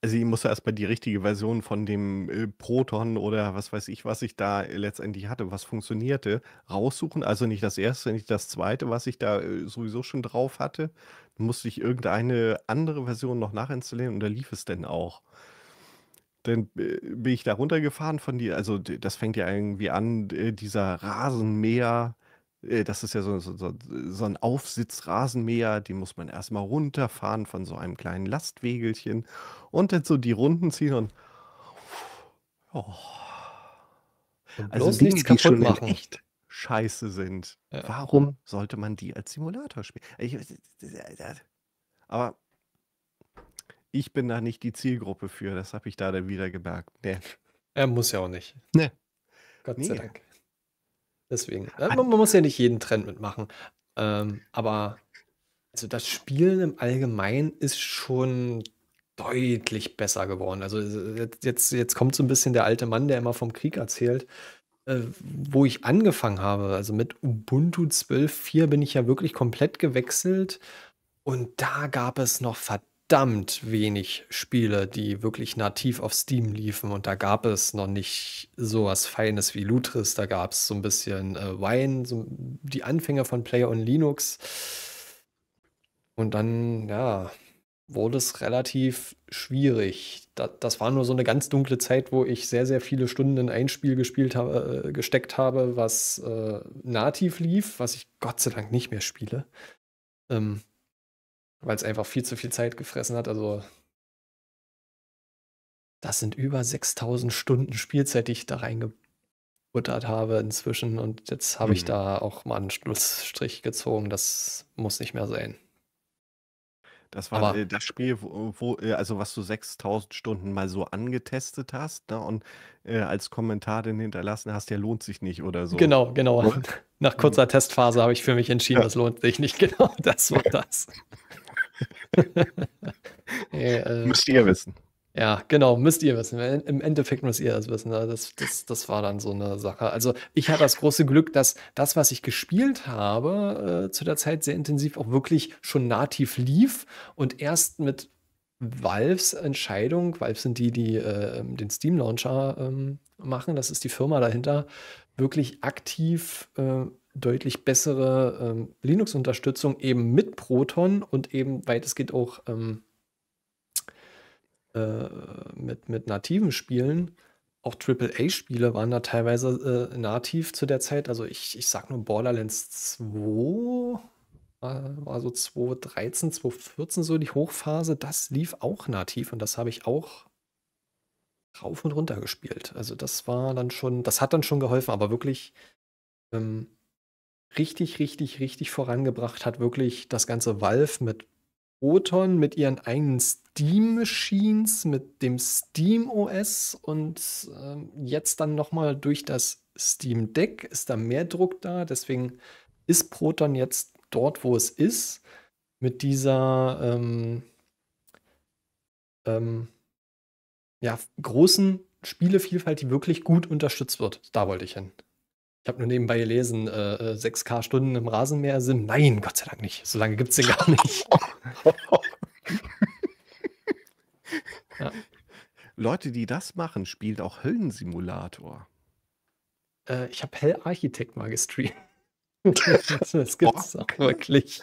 Also ich muss ja erstmal die richtige Version von dem äh, Proton oder was weiß ich, was ich da äh, letztendlich hatte, was funktionierte, raussuchen. Also nicht das erste, nicht das zweite, was ich da äh, sowieso schon drauf hatte. musste ich irgendeine andere Version noch nachinstallieren und da lief es denn auch. Dann bin ich da runtergefahren von dir. Also das fängt ja irgendwie an, dieser Rasenmäher äh, das ist ja so, so, so, so ein Aufsitzrasenmäher, den muss man erstmal runterfahren von so einem kleinen Lastwegelchen und dann so die Runden ziehen und. Oh. Und also Dinge, die schon machen. echt scheiße sind. Ja. Warum sollte man die als Simulator spielen? Äh, äh, aber ich bin da nicht die Zielgruppe für, das habe ich da dann wieder gemerkt. Nee. Er muss ja auch nicht. Nee. Gott nee. sei Dank. Deswegen. Ah. Man, man muss ja nicht jeden Trend mitmachen. Ähm, aber also das Spielen im Allgemeinen ist schon deutlich besser geworden. Also äh, jetzt, jetzt, kommt so ein bisschen der alte Mann, der immer vom Krieg erzählt. Äh, wo ich angefangen habe, also mit Ubuntu 12.4 bin ich ja wirklich komplett gewechselt. Und da gab es noch verdammt verdammt wenig Spiele, die wirklich nativ auf Steam liefen. Und da gab es noch nicht so was Feines wie Lutris. Da gab es so ein bisschen äh, Wine, so die Anfänge von Player on Linux. Und dann, ja, wurde es relativ schwierig. Da, das war nur so eine ganz dunkle Zeit, wo ich sehr, sehr viele Stunden in ein Spiel gespielt habe, äh, gesteckt habe, was äh, nativ lief, was ich Gott sei Dank nicht mehr spiele. Ähm, weil es einfach viel zu viel Zeit gefressen hat. Also das sind über 6000 Stunden Spielzeit, die ich da reingebuttert habe inzwischen. Und jetzt habe mhm. ich da auch mal einen Schlussstrich gezogen. Das muss nicht mehr sein. Das war Aber, äh, das Spiel, wo, wo, äh, also was du 6000 Stunden mal so angetestet hast ne, und äh, als Kommentar den hinterlassen hast, der lohnt sich nicht oder so. Genau, genau. Nach kurzer mhm. Testphase habe ich für mich entschieden, das lohnt sich nicht. Genau, das war das. äh, müsst ihr wissen. Ja, genau, müsst ihr wissen. Im Endeffekt müsst ihr das wissen. Ne? Das, das, das war dann so eine Sache. Also ich hatte das große Glück, dass das, was ich gespielt habe, äh, zu der Zeit sehr intensiv auch wirklich schon nativ lief und erst mit Valves Entscheidung, Valves sind die, die äh, ähm, den Steam Launcher ähm, machen, das ist die Firma dahinter, wirklich aktiv äh, deutlich bessere ähm, Linux-Unterstützung eben mit Proton und eben weitestgehend auch ähm, äh, mit, mit nativen Spielen. Auch AAA-Spiele waren da teilweise äh, nativ zu der Zeit. Also ich, ich sag nur Borderlands 2 äh, war so 2013, 2014 so die Hochphase, das lief auch nativ und das habe ich auch rauf und runter gespielt. Also das war dann schon, das hat dann schon geholfen, aber wirklich ähm, richtig, richtig, richtig vorangebracht hat wirklich das ganze Valve mit Proton, mit ihren eigenen Steam-Machines, mit dem Steam OS und äh, jetzt dann nochmal durch das Steam Deck ist da mehr Druck da. Deswegen ist Proton jetzt dort, wo es ist, mit dieser ähm, ähm, ja, großen Spielevielfalt, die wirklich gut unterstützt wird. Da wollte ich hin. Ich habe nur nebenbei gelesen, äh, 6K äh, Stunden im Rasenmäher sind. Nein, Gott sei Dank nicht. So lange gibt es den gar nicht. ja. Leute, die das machen, spielt auch Höllensimulator. Äh, ich habe Hell Architect mal gestreamt. das gibt es auch wirklich.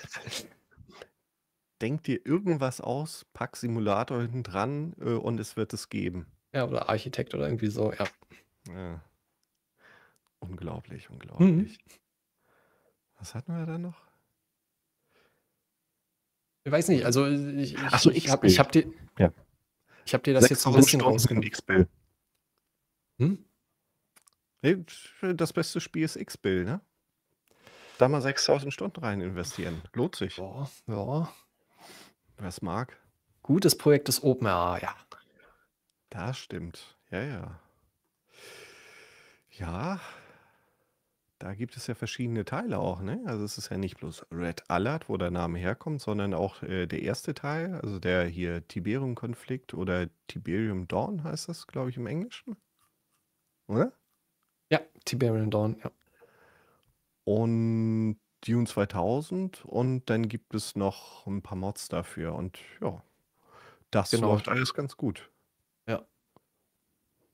Denk dir irgendwas aus, pack Simulator hinten dran äh, und es wird es geben. Ja, oder Architekt oder irgendwie so, ja. ja. Unglaublich, unglaublich. Mhm. Was hatten wir da noch? Ich weiß nicht, also ich, ich, so, ich habe hab dir, ja. hab dir das jetzt ein bisschen rausgenommen. Hm? Das beste Spiel ist X-Bill, ne? Da mal 6000 Stunden rein investieren. Lohnt sich. Ja, ja. Wer es mag. Gutes Projekt ist OpenAI, ja. Das stimmt. Ja, ja. Ja, da gibt es ja verschiedene Teile auch, ne? Also es ist ja nicht bloß Red Alert, wo der Name herkommt, sondern auch äh, der erste Teil, also der hier Tiberium-Konflikt oder Tiberium Dawn heißt das, glaube ich, im Englischen. Oder? Ja, Tiberium Dawn, ja. Und Dune 2000 und dann gibt es noch ein paar Mods dafür und ja, das genau. läuft alles ganz gut.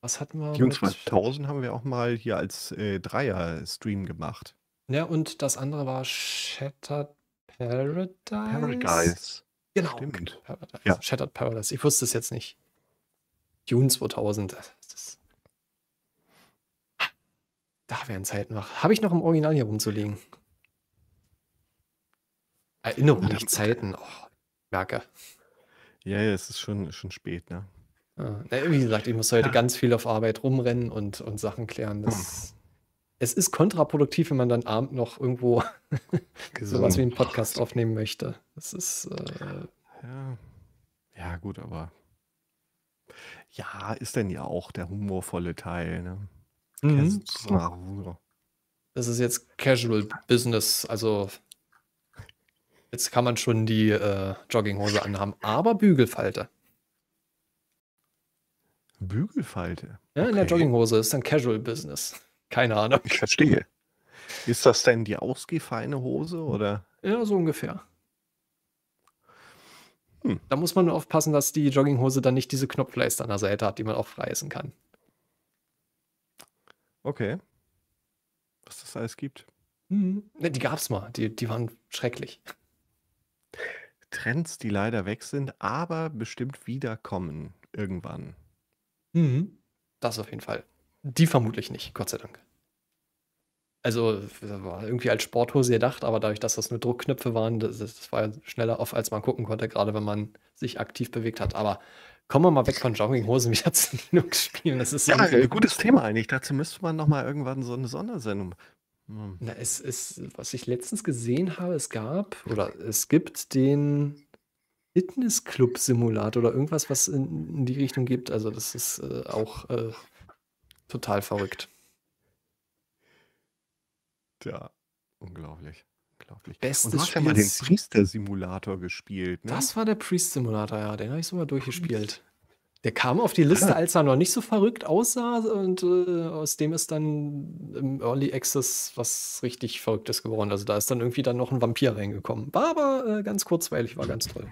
Was hatten wir? Die Jungs 2000 haben wir auch mal hier als äh, Dreier-Stream gemacht. Ja, und das andere war Shattered Paradise. Paradise. Genau. Stimmt. Genau, Paradise. Ja. Shattered Paradise. Ich wusste es jetzt nicht. June 2000. Das... Da wären Zeiten noch. Habe ich noch im Original hier rumzulegen? Erinnerung, nicht Zeiten. Oh, merke. Ja, ja, es ist schon, schon spät, ne? Ja. Na, wie gesagt, ich muss heute ja. ganz viel auf Arbeit rumrennen und, und Sachen klären. Das, mhm. Es ist kontraproduktiv, wenn man dann abend noch irgendwo sowas wie einen Podcast Ach, aufnehmen möchte. Das ist. Äh, ja. ja, gut, aber. Ja, ist denn ja auch der humorvolle Teil. Ne? Mhm. Das ist jetzt Casual Business, also jetzt kann man schon die äh, Jogginghose anhaben, aber Bügelfalte. Bügelfalte. Ja, okay. in der Jogginghose ist dann Casual Business. Keine Ahnung. Ich verstehe. Ist das denn die ausgefeine Hose oder? Ja, so ungefähr. Hm. Da muss man nur aufpassen, dass die Jogginghose dann nicht diese Knopfleiste an der Seite hat, die man auch freißen kann. Okay. Was das alles gibt. Mhm. Ne, die gab's mal. Die, die waren schrecklich. Trends, die leider weg sind, aber bestimmt wiederkommen irgendwann. Mhm. Das auf jeden Fall. Die vermutlich nicht, Gott sei Dank. Also war irgendwie als Sporthose gedacht, aber dadurch, dass das nur Druckknöpfe waren, das, das war schneller auf, als man gucken konnte, gerade wenn man sich aktiv bewegt hat. Aber kommen wir mal weg von Jogginghosen, mich hat es Linux spielen. Das ist ja, ein äh, gutes Thema eigentlich. Dazu müsste man nochmal irgendwann so eine Sondersendung na, es ist, was ich letztens gesehen habe, es gab oder es gibt den Fitnessclub-Simulator oder irgendwas, was in, in, die Richtung gibt. Also das ist äh, auch äh, total verrückt. Ja, unglaublich. unglaublich. Bestes Und du hast Spiel ja mal den Priester-Simulator gespielt. Ne? Das war der Priest-Simulator, ja. Den habe ich sogar durchgespielt. Der kam auf die Liste, ah. als er noch nicht so verrückt aussah und äh, aus dem ist dann im Early Access was richtig Verrücktes geworden. Also da ist dann irgendwie dann noch ein Vampir reingekommen. War aber äh, ganz kurzweilig, war ganz toll.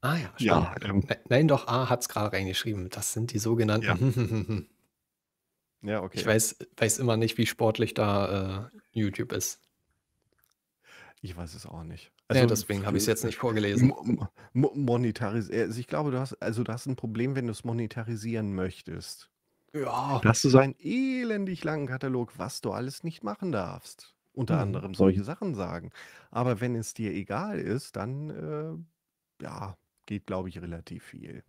Ah ja, ja ähm, Nein, doch, A hat es gerade reingeschrieben. Das sind die sogenannten. Ja, ja okay. Ich weiß, weiß immer nicht, wie sportlich da äh, YouTube ist. Ich weiß es auch nicht. Also, ja, deswegen habe ich es jetzt nicht äh, vorgelesen. Monetarisieren. Also ich glaube, du hast, also du hast ein Problem, wenn du es monetarisieren möchtest. Ja. Da hast du so einen elendig langen Katalog, was du alles nicht machen darfst. Unter hm. anderem solche Sachen sagen. Aber wenn es dir egal ist, dann äh, ja, geht, glaube ich, relativ viel.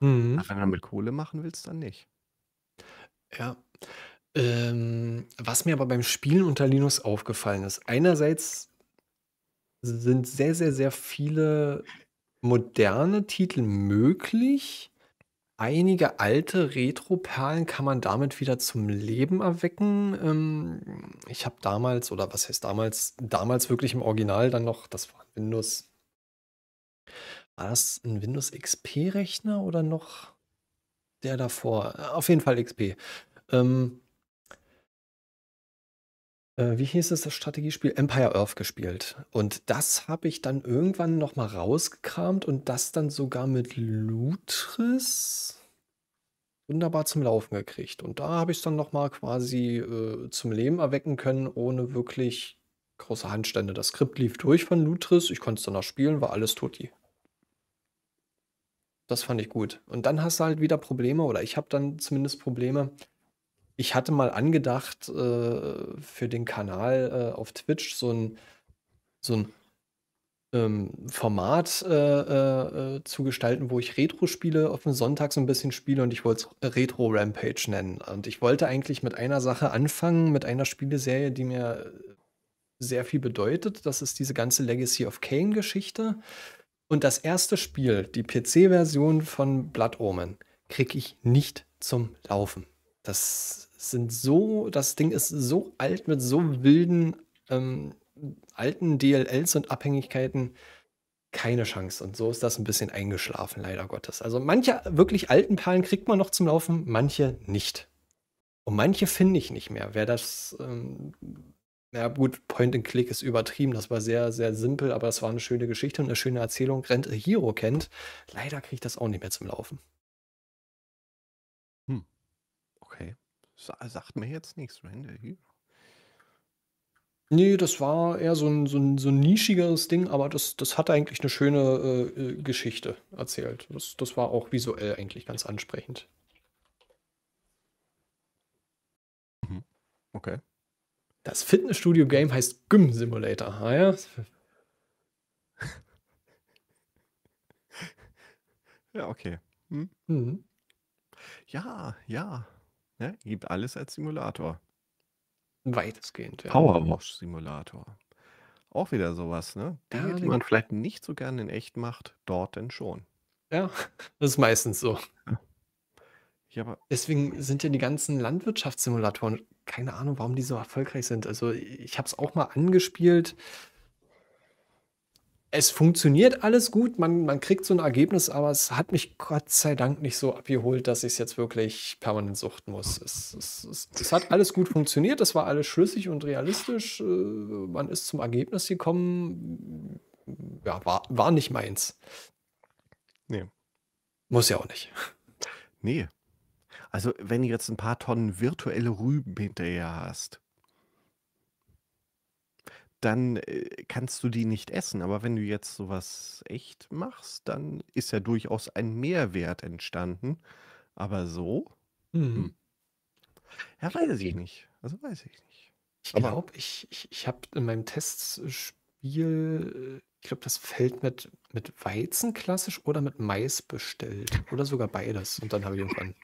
Mhm. wenn du mit Kohle machen willst, dann nicht. Ja. Ähm, was mir aber beim Spielen unter Linux aufgefallen ist, einerseits sind sehr, sehr, sehr viele moderne Titel möglich. Einige alte Retro-Perlen kann man damit wieder zum Leben erwecken. Ähm, ich habe damals, oder was heißt damals, damals wirklich im Original dann noch, das war Windows war das ein Windows XP-Rechner oder noch der davor? Auf jeden Fall XP. Ähm, äh, wie hieß es, das Strategiespiel? Empire Earth gespielt. Und das habe ich dann irgendwann nochmal rausgekramt und das dann sogar mit Lutris wunderbar zum Laufen gekriegt. Und da habe ich es dann nochmal quasi äh, zum Leben erwecken können, ohne wirklich große Handstände. Das Skript lief durch von Lutris, ich konnte es danach spielen, war alles tot. Das fand ich gut. Und dann hast du halt wieder Probleme, oder ich habe dann zumindest Probleme. Ich hatte mal angedacht, äh, für den Kanal äh, auf Twitch so ein, so ein ähm, Format äh, äh, äh zu gestalten, wo ich Retro-Spiele auf dem Sonntag so ein bisschen spiele und ich wollte es äh, Retro Rampage nennen. Und ich wollte eigentlich mit einer Sache anfangen, mit einer Spieleserie, die mir sehr viel bedeutet. Das ist diese ganze Legacy of Kane-Geschichte. Äh, und das erste Spiel, die PC-Version von Blood Omen, kriege ich nicht zum Laufen. Das sind so, das Ding ist so alt mit so wilden ähm, alten DLLs und Abhängigkeiten. Keine Chance. Und so ist das ein bisschen eingeschlafen, leider Gottes. Also manche wirklich alten Perlen kriegt man noch zum Laufen, manche nicht. Und manche finde ich nicht mehr. Wer das ähm, ja, gut, Point and Click ist übertrieben. Das war sehr, sehr simpel, aber das war eine schöne Geschichte und eine schöne Erzählung. Rent a Hero kennt. Leider kriege ich das auch nicht mehr zum Laufen. Hm. Okay. Sagt mir jetzt nichts, Rent a Hero. Nee, das war eher so ein, so ein, so ein nischigeres Ding, aber das, das hat eigentlich eine schöne äh, äh Geschichte erzählt. Das, das war auch visuell eigentlich ganz ansprechend. Mhm. Okay. Das Fitnessstudio-Game heißt Gym Simulator. Ah ja. Ja, okay. Hm? Mhm. Ja, ja. Ne? Gibt alles als Simulator. Weitestgehend, ja. Powerwash-Simulator. Auch wieder sowas, ne? Dinge, ja, die man vielleicht nicht so gerne in echt macht, dort denn schon. Ja, das ist meistens so. Ja. Ja, Deswegen sind ja die ganzen Landwirtschaftssimulatoren, keine Ahnung, warum die so erfolgreich sind. Also ich habe es auch mal angespielt. Es funktioniert alles gut, man, man kriegt so ein Ergebnis, aber es hat mich Gott sei Dank nicht so abgeholt, dass ich es jetzt wirklich permanent suchten muss. Es, es, es, es, hat alles gut funktioniert, es war alles schlüssig und realistisch. Äh, man ist zum Ergebnis gekommen. Ja, war, war nicht meins. Nee. Muss ja auch nicht. Nee, also wenn du jetzt ein paar Tonnen virtuelle Rüben hinterher hast, dann äh, kannst du die nicht essen. Aber wenn du jetzt sowas echt machst, dann ist ja durchaus ein Mehrwert entstanden. Aber so? Mhm. Hm. Ja, weiß ich nicht. Also weiß ich nicht. Ich glaube, ich, ich, ich habe in meinem Testspiel, ich glaube, das Feld mit, mit Weizen klassisch oder mit Mais bestellt. Oder sogar beides. Und dann habe ich irgendwann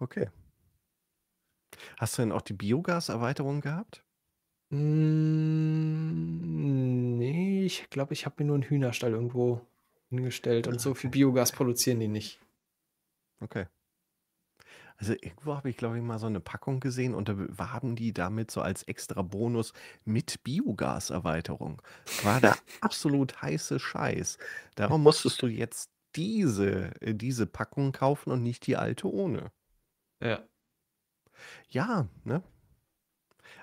Okay. Hast du denn auch die Biogaserweiterung gehabt? Mm, nee, ich glaube, ich habe mir nur einen Hühnerstall irgendwo hingestellt und so viel Biogas produzieren die nicht. Okay. Also irgendwo habe ich, glaube ich, mal so eine Packung gesehen und da waren die damit so als extra Bonus mit Biogaserweiterung. War der absolut heiße Scheiß. Darum musstest du jetzt diese, äh, diese Packung kaufen und nicht die alte ohne. Ja. Ja, ne?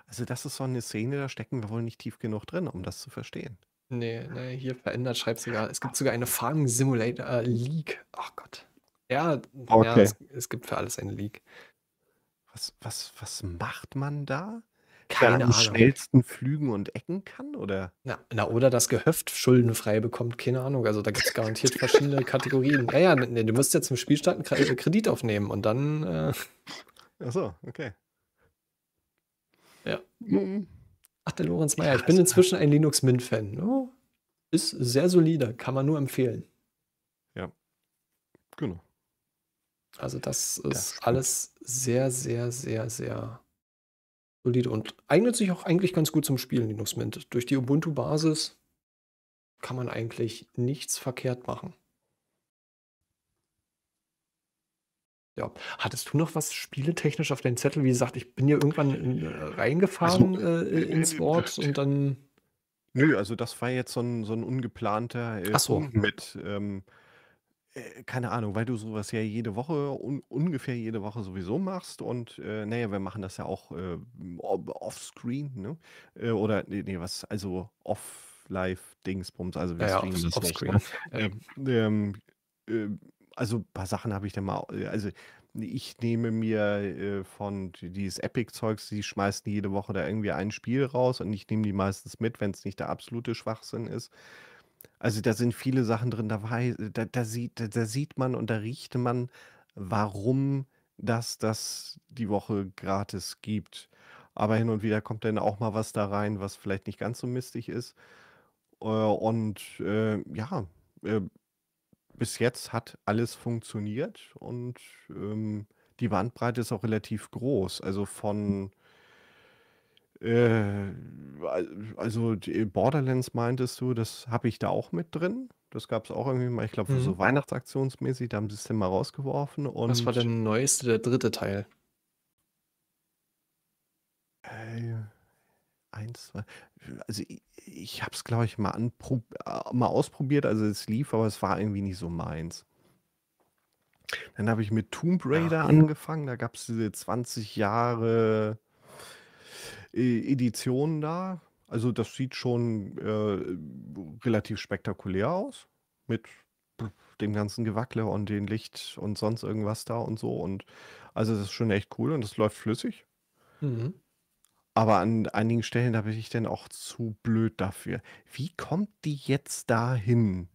Also das ist so eine Szene, da stecken wir wohl nicht tief genug drin, um das zu verstehen. Nee, nee, hier verändert, schreibt sogar. Es gibt sogar eine Farming Simulator äh, League. Ach Gott. Ja, okay. ja es, es, gibt für alles eine League. Was, was, was macht man da? Keine an schnellsten Flügen und Ecken kann, oder? Na, na, oder das Gehöft schuldenfrei bekommt, keine Ahnung. Also da gibt es garantiert verschiedene Kategorien. Ja, ja, nee, du musst ja zum Spielstand einen äh, Kredit aufnehmen und dann. Äh... Ach so, okay. Ja. Hm. Ach, der Lorenz Meyer. ich bin inzwischen ein Linux Mint-Fan. Oh, ist sehr solide, kann man nur empfehlen. Ja, genau. Also das ist das alles sehr, sehr, sehr, sehr solide und eignet sich auch eigentlich ganz gut zum Spielen, Linux Mint. Durch die Ubuntu-Basis kann man eigentlich nichts verkehrt machen. Ja. Hattest du noch was spieletechnisch auf deinem Zettel? Wie gesagt, ich bin hier irgendwann in, äh, reingefahren also, äh, äh ins äh, Wort und dann. Nö, also das war jetzt so ein, so ein ungeplanter äh, so. Punkt mit. Ähm, äh, keine Ahnung, weil du sowas ja jede Woche, un ungefähr jede Woche sowieso machst und äh, naja, wir machen das ja auch äh, ob- offscreen, ne? Äh, oder nee, nee, was, also off-live-Dingsbums, also wir Ja, ja, streamen aufs, das nicht, ne? Ähm, ähm, ähm, also ein paar Sachen habe ich dann mal, äh, also ich nehme mir äh, von die- dieses Epic-Zeugs, die schmeißen jede Woche da irgendwie ein Spiel raus und ich nehme die meistens mit, wenn es nicht der absolute Schwachsinn ist. Also da sind viele Sachen drin, da, da, da, sieht, da, da sieht man und da riecht man, warum das das die Woche gratis gibt. Aber hin und wieder kommt dann auch mal was da rein, was vielleicht nicht ganz so mistig ist. Äh, und äh, ja, äh, bis jetzt hat alles funktioniert und ähm, die Bandbreite ist auch relativ groß. Also von äh, also Borderlands meintest du, das habe ich da auch mit drin. Das gab es auch irgendwie mal, ich glaube, mhm. so weihnachtsaktionsmäßig, da haben sie es dann mal rausgeworfen. Und Was war der neueste, der dritte Teil? Äh, eins, zwei. Also ich, ich habe es, glaube ich, mal, äh, mal ausprobiert. Also es lief, aber es war irgendwie nicht so meins. Dann habe ich mit Tomb Raider ja. angefangen. Da gab es diese 20 Jahre äh, Editionen da. Also das sieht schon äh, relativ spektakulär aus mit dem ganzen Gewackle und dem Licht und sonst irgendwas da und so. Und also das ist schon echt cool und das läuft flüssig. Mhm. Aber an einigen Stellen, da bin ich dann auch zu blöd dafür. Wie kommt die jetzt dahin?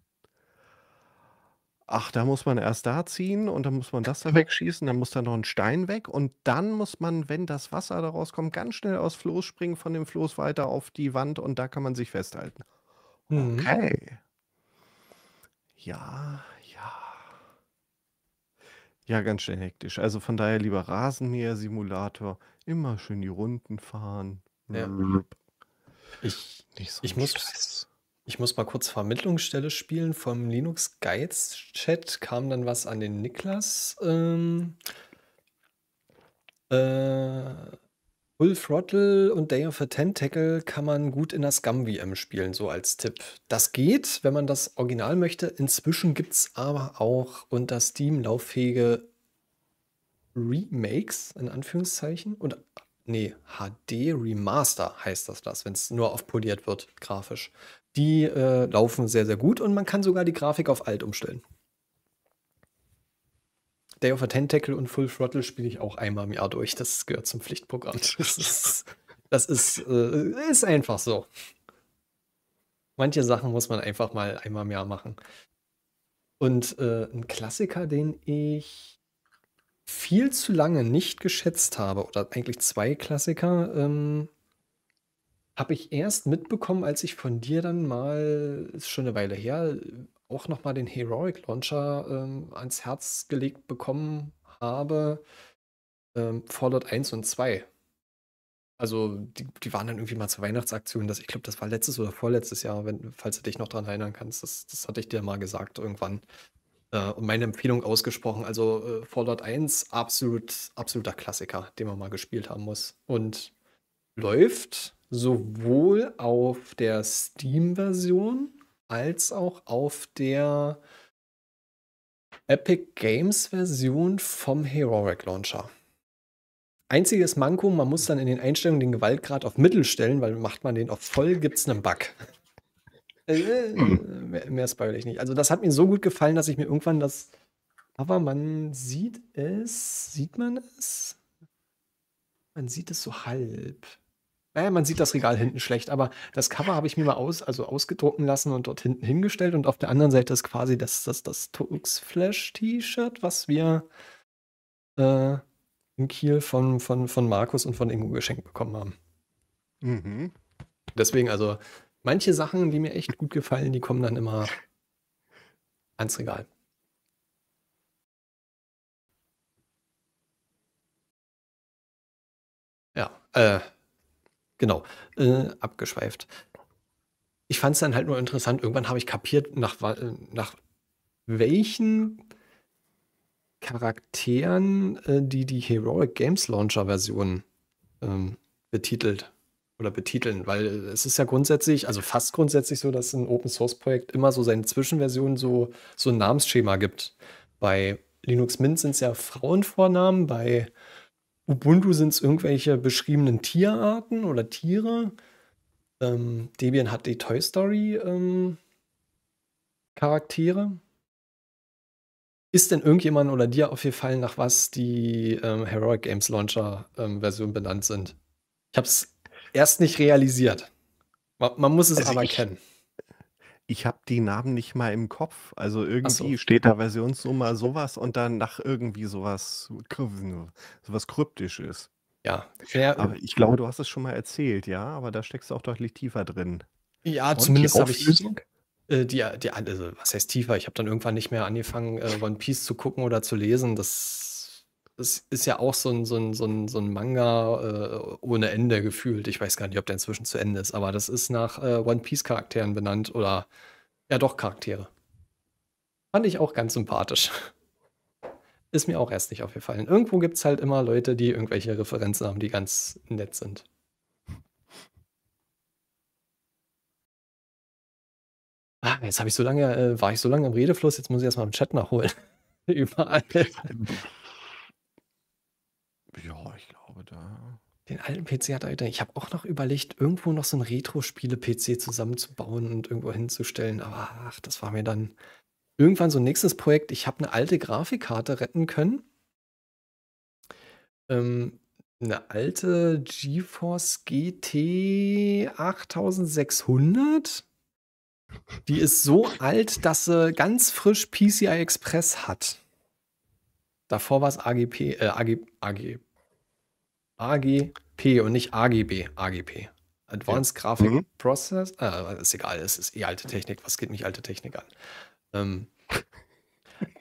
ach, da muss man erst da ziehen und dann muss man das da genau. wegschießen, dann muss da noch ein Stein weg und dann muss man, wenn das Wasser daraus kommt, ganz schnell aus Floß springen, von dem Floß weiter auf die Wand und da kann man sich festhalten. Mhm. Okay. Ja, ja. Ja, ganz schön hektisch. Also von daher lieber Rasenmäher-Simulator, immer schön die Runden fahren. Ja. Ich, Nicht so ich muss. Stress. Ich muss mal kurz Vermittlungsstelle spielen. Vom Linux Guides Chat kam dann was an den Niklas. Ähm, äh, Full Throttle und Day of a Tentacle kann man gut in der Scum VM spielen, so als Tipp. Das geht, wenn man das Original möchte. Inzwischen gibt es aber auch unter Steam lauffähige Remakes, in Anführungszeichen. Und nee, HD Remaster heißt das das, wenn es nur aufpoliert wird, grafisch die äh, laufen sehr, sehr gut und man kann sogar die Grafik auf alt umstellen. Day of a Tentacle und Full Throttle spiele ich auch einmal im Jahr durch. Das gehört zum Pflichtprogramm. Das ist, das ist, äh, ist einfach so. Manche Sachen muss man einfach mal einmal im Jahr machen. Und äh, ein Klassiker, den ich viel zu lange nicht geschätzt habe, oder eigentlich zwei Klassiker, ähm, habe ich erst mitbekommen, als ich von dir dann mal, ist schon eine Weile her, auch nochmal den Heroic Launcher ähm, ans Herz gelegt bekommen habe. Ähm, Fallout 1 und 2. Also, die, die waren dann irgendwie mal zur Weihnachtsaktion. Das, ich glaube, das war letztes oder vorletztes Jahr, wenn, falls du dich noch daran erinnern kannst. Das, das hatte ich dir mal gesagt irgendwann. Äh, und meine Empfehlung ausgesprochen. Also, äh, Fallout 1, absolut, absoluter Klassiker, den man mal gespielt haben muss. Und Mhm. läuft sowohl auf der Steam-Version als auch auf der Epic Games-Version vom Heroic Launcher. Einziges Manko, man muss dann in den Einstellungen den Gewaltgrad auf Mittel stellen, weil macht man den auf voll, gibt es einen Bug. Äh, äh, mehr, mehr spoilere ich nicht. Also, das hat mir so gut gefallen, dass ich mir irgendwann das. Aber man sieht es. Sieht man es? Man sieht es so halb. Naja, man sieht das Regal hinten schlecht, aber das Cover habe ich mir mal aus, also ausgedrucken lassen und dort hinten hingestellt. Und auf der anderen Seite ist quasi das, das, das Tux-Flash-T-Shirt, was wir äh, in Kiel von, von, von Markus und von Ingo geschenkt bekommen haben. Mhm. Deswegen, also, manche Sachen, die mir echt gut gefallen, die kommen dann immer ans Regal. Ja, äh, Genau, äh, abgeschweift. Ich fand es dann halt nur interessant. Irgendwann habe ich kapiert, nach, äh, nach welchen Charakteren äh, die die Heroic Games Launcher Version ähm, betitelt oder betiteln, weil es ist ja grundsätzlich, also fast grundsätzlich so, dass ein Open Source Projekt immer so seine Zwischenversion so, so ein Namensschema gibt. Bei Linux Mint sind es ja Frauenvornamen, bei Ubuntu sind es irgendwelche beschriebenen Tierarten oder Tiere. Ähm, Debian hat die Toy Story ähm, Charaktere. Ist denn irgendjemand oder dir aufgefallen, nach was die ähm, Heroic Games Launcher ähm, Version benannt sind? Ich habe es erst nicht realisiert. Man, man muss es also aber ich, kennen ich habe die Namen nicht mal im Kopf. Also irgendwie so. steht da Versionsnummer sowas und dann nach irgendwie sowas, sowas kryptisch ist. Ja. Der, aber ich glaube, du hast es schon mal erzählt, ja, aber da steckst du auch deutlich tiefer drin. Ja, und zumindest habe ich. Äh, die, die, also, was heißt tiefer? Ich habe dann irgendwann nicht mehr angefangen, äh, One Piece zu gucken oder zu lesen. Das es ist ja auch so ein, so ein, so ein, so ein Manga äh, ohne Ende gefühlt. Ich weiß gar nicht, ob der inzwischen zu Ende ist, aber das ist nach äh, One Piece Charakteren benannt oder ja doch Charaktere. Fand ich auch ganz sympathisch. Ist mir auch erst nicht aufgefallen. Irgendwo gibt es halt immer Leute, die irgendwelche Referenzen haben, die ganz nett sind. Ah, jetzt habe ich so lange, äh, war ich so lange im Redefluss, jetzt muss ich erstmal im Chat nachholen. Überall. Ja, ich glaube da. Den alten PC hat er wieder. Ich habe auch noch überlegt, irgendwo noch so ein Retro-Spiele-PC zusammenzubauen und irgendwo hinzustellen. Aber ach, das war mir dann irgendwann so ein nächstes Projekt. Ich habe eine alte Grafikkarte retten können. Ähm, eine alte GeForce GT 8600. Die ist so alt, dass sie ganz frisch PCI Express hat. Davor war es AGP, äh, AG, AG, AGP und nicht AGB, AGP. Advanced ja. Graphic mhm. Process, äh, ist egal, es ist eh alte Technik, was geht mich alte Technik an? Ähm,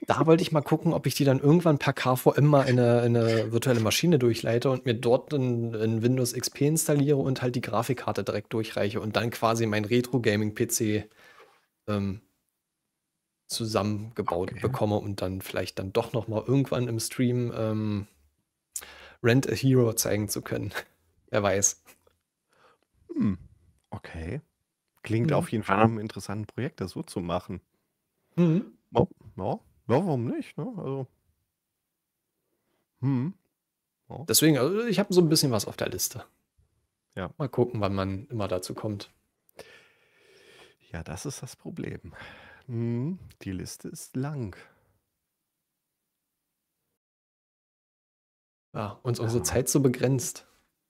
da wollte ich mal gucken, ob ich die dann irgendwann per KVM mal in eine, in eine virtuelle Maschine durchleite und mir dort ein Windows XP installiere und halt die Grafikkarte direkt durchreiche und dann quasi mein Retro-Gaming-PC ähm, zusammengebaut okay. bekomme und dann vielleicht dann doch noch mal irgendwann im Stream ähm, Rent a Hero zeigen zu können. Wer weiß. Hm. Okay. Klingt mhm. auf jeden Fall ah. nach einem interessanten Projekt, das so zu machen. Mhm. ja. ja, warum nicht? Ne? Also. Hm. Oh. Deswegen, also ich habe so ein bisschen was auf der Liste. Ja. Mal gucken, wann man immer dazu kommt. Ja, das ist das Problem. Hm, die Liste ist lang. Ah, ja, uns unsere Zeit so begrenzt.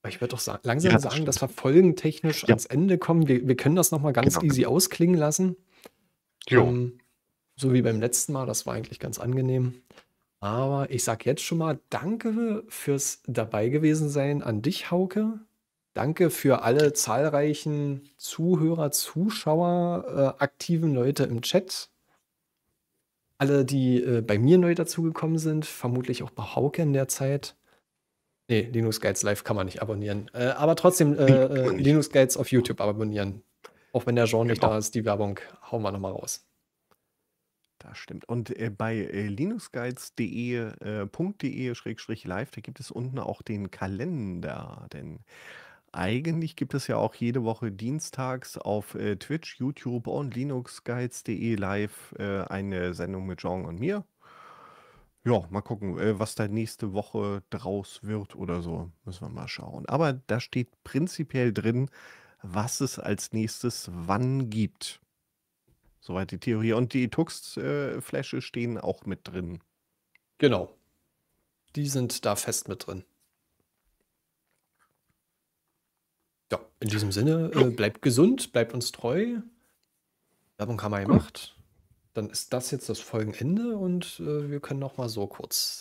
ich würde doch sagen, langsam ja, das sagen, dass wir folgentechnisch ja. ans Ende kommen. Wir, wir können das nochmal ganz genau. easy ausklingen lassen. Jo. Um, ähm, so wie beim letzten Mal, das war eigentlich ganz angenehm. Aber ich sage jetzt schon mal Danke fürs dabei gewesen sein an dich, Hauke. Danke für alle zahlreichen Zuhörer, Zuschauer, äh, aktiven Leute im Chat. Alle, die äh, bei mir neu dazugekommen sind, vermutlich auch bei Hauke in der Zeit. Nee, Linux Guides Live kann man nicht abonnieren. Äh, aber trotzdem äh, äh, Linux Guides auf YouTube abonnieren. Auch wenn der Genre genau. nicht da genau. ist, die Werbung hauen wir nochmal raus. Das stimmt. Und äh, bei äh, linuxguides.de.de-live, äh, da gibt es unten auch den Kalender, denn eigentlich gibt es ja auch jede Woche dienstags auf äh, Twitch, YouTube und linuxguides.de live äh, eine Sendung mit Jean und mir. Ja, mal gucken, äh, was da nächste Woche draus wird oder so. Müssen wir mal schauen. Aber da steht prinzipiell drin, was es als nächstes wann gibt. Soweit die Theorie. Und die Tux-Fläche äh, stehen auch mit drin. Genau. Die sind da fest mit drin. Ja, in diesem Sinne, äh, bleibt gesund, bleibt uns treu. Werbung haben wir gemacht. Dann ist das jetzt das Folgenende und äh, wir können noch mal so kurz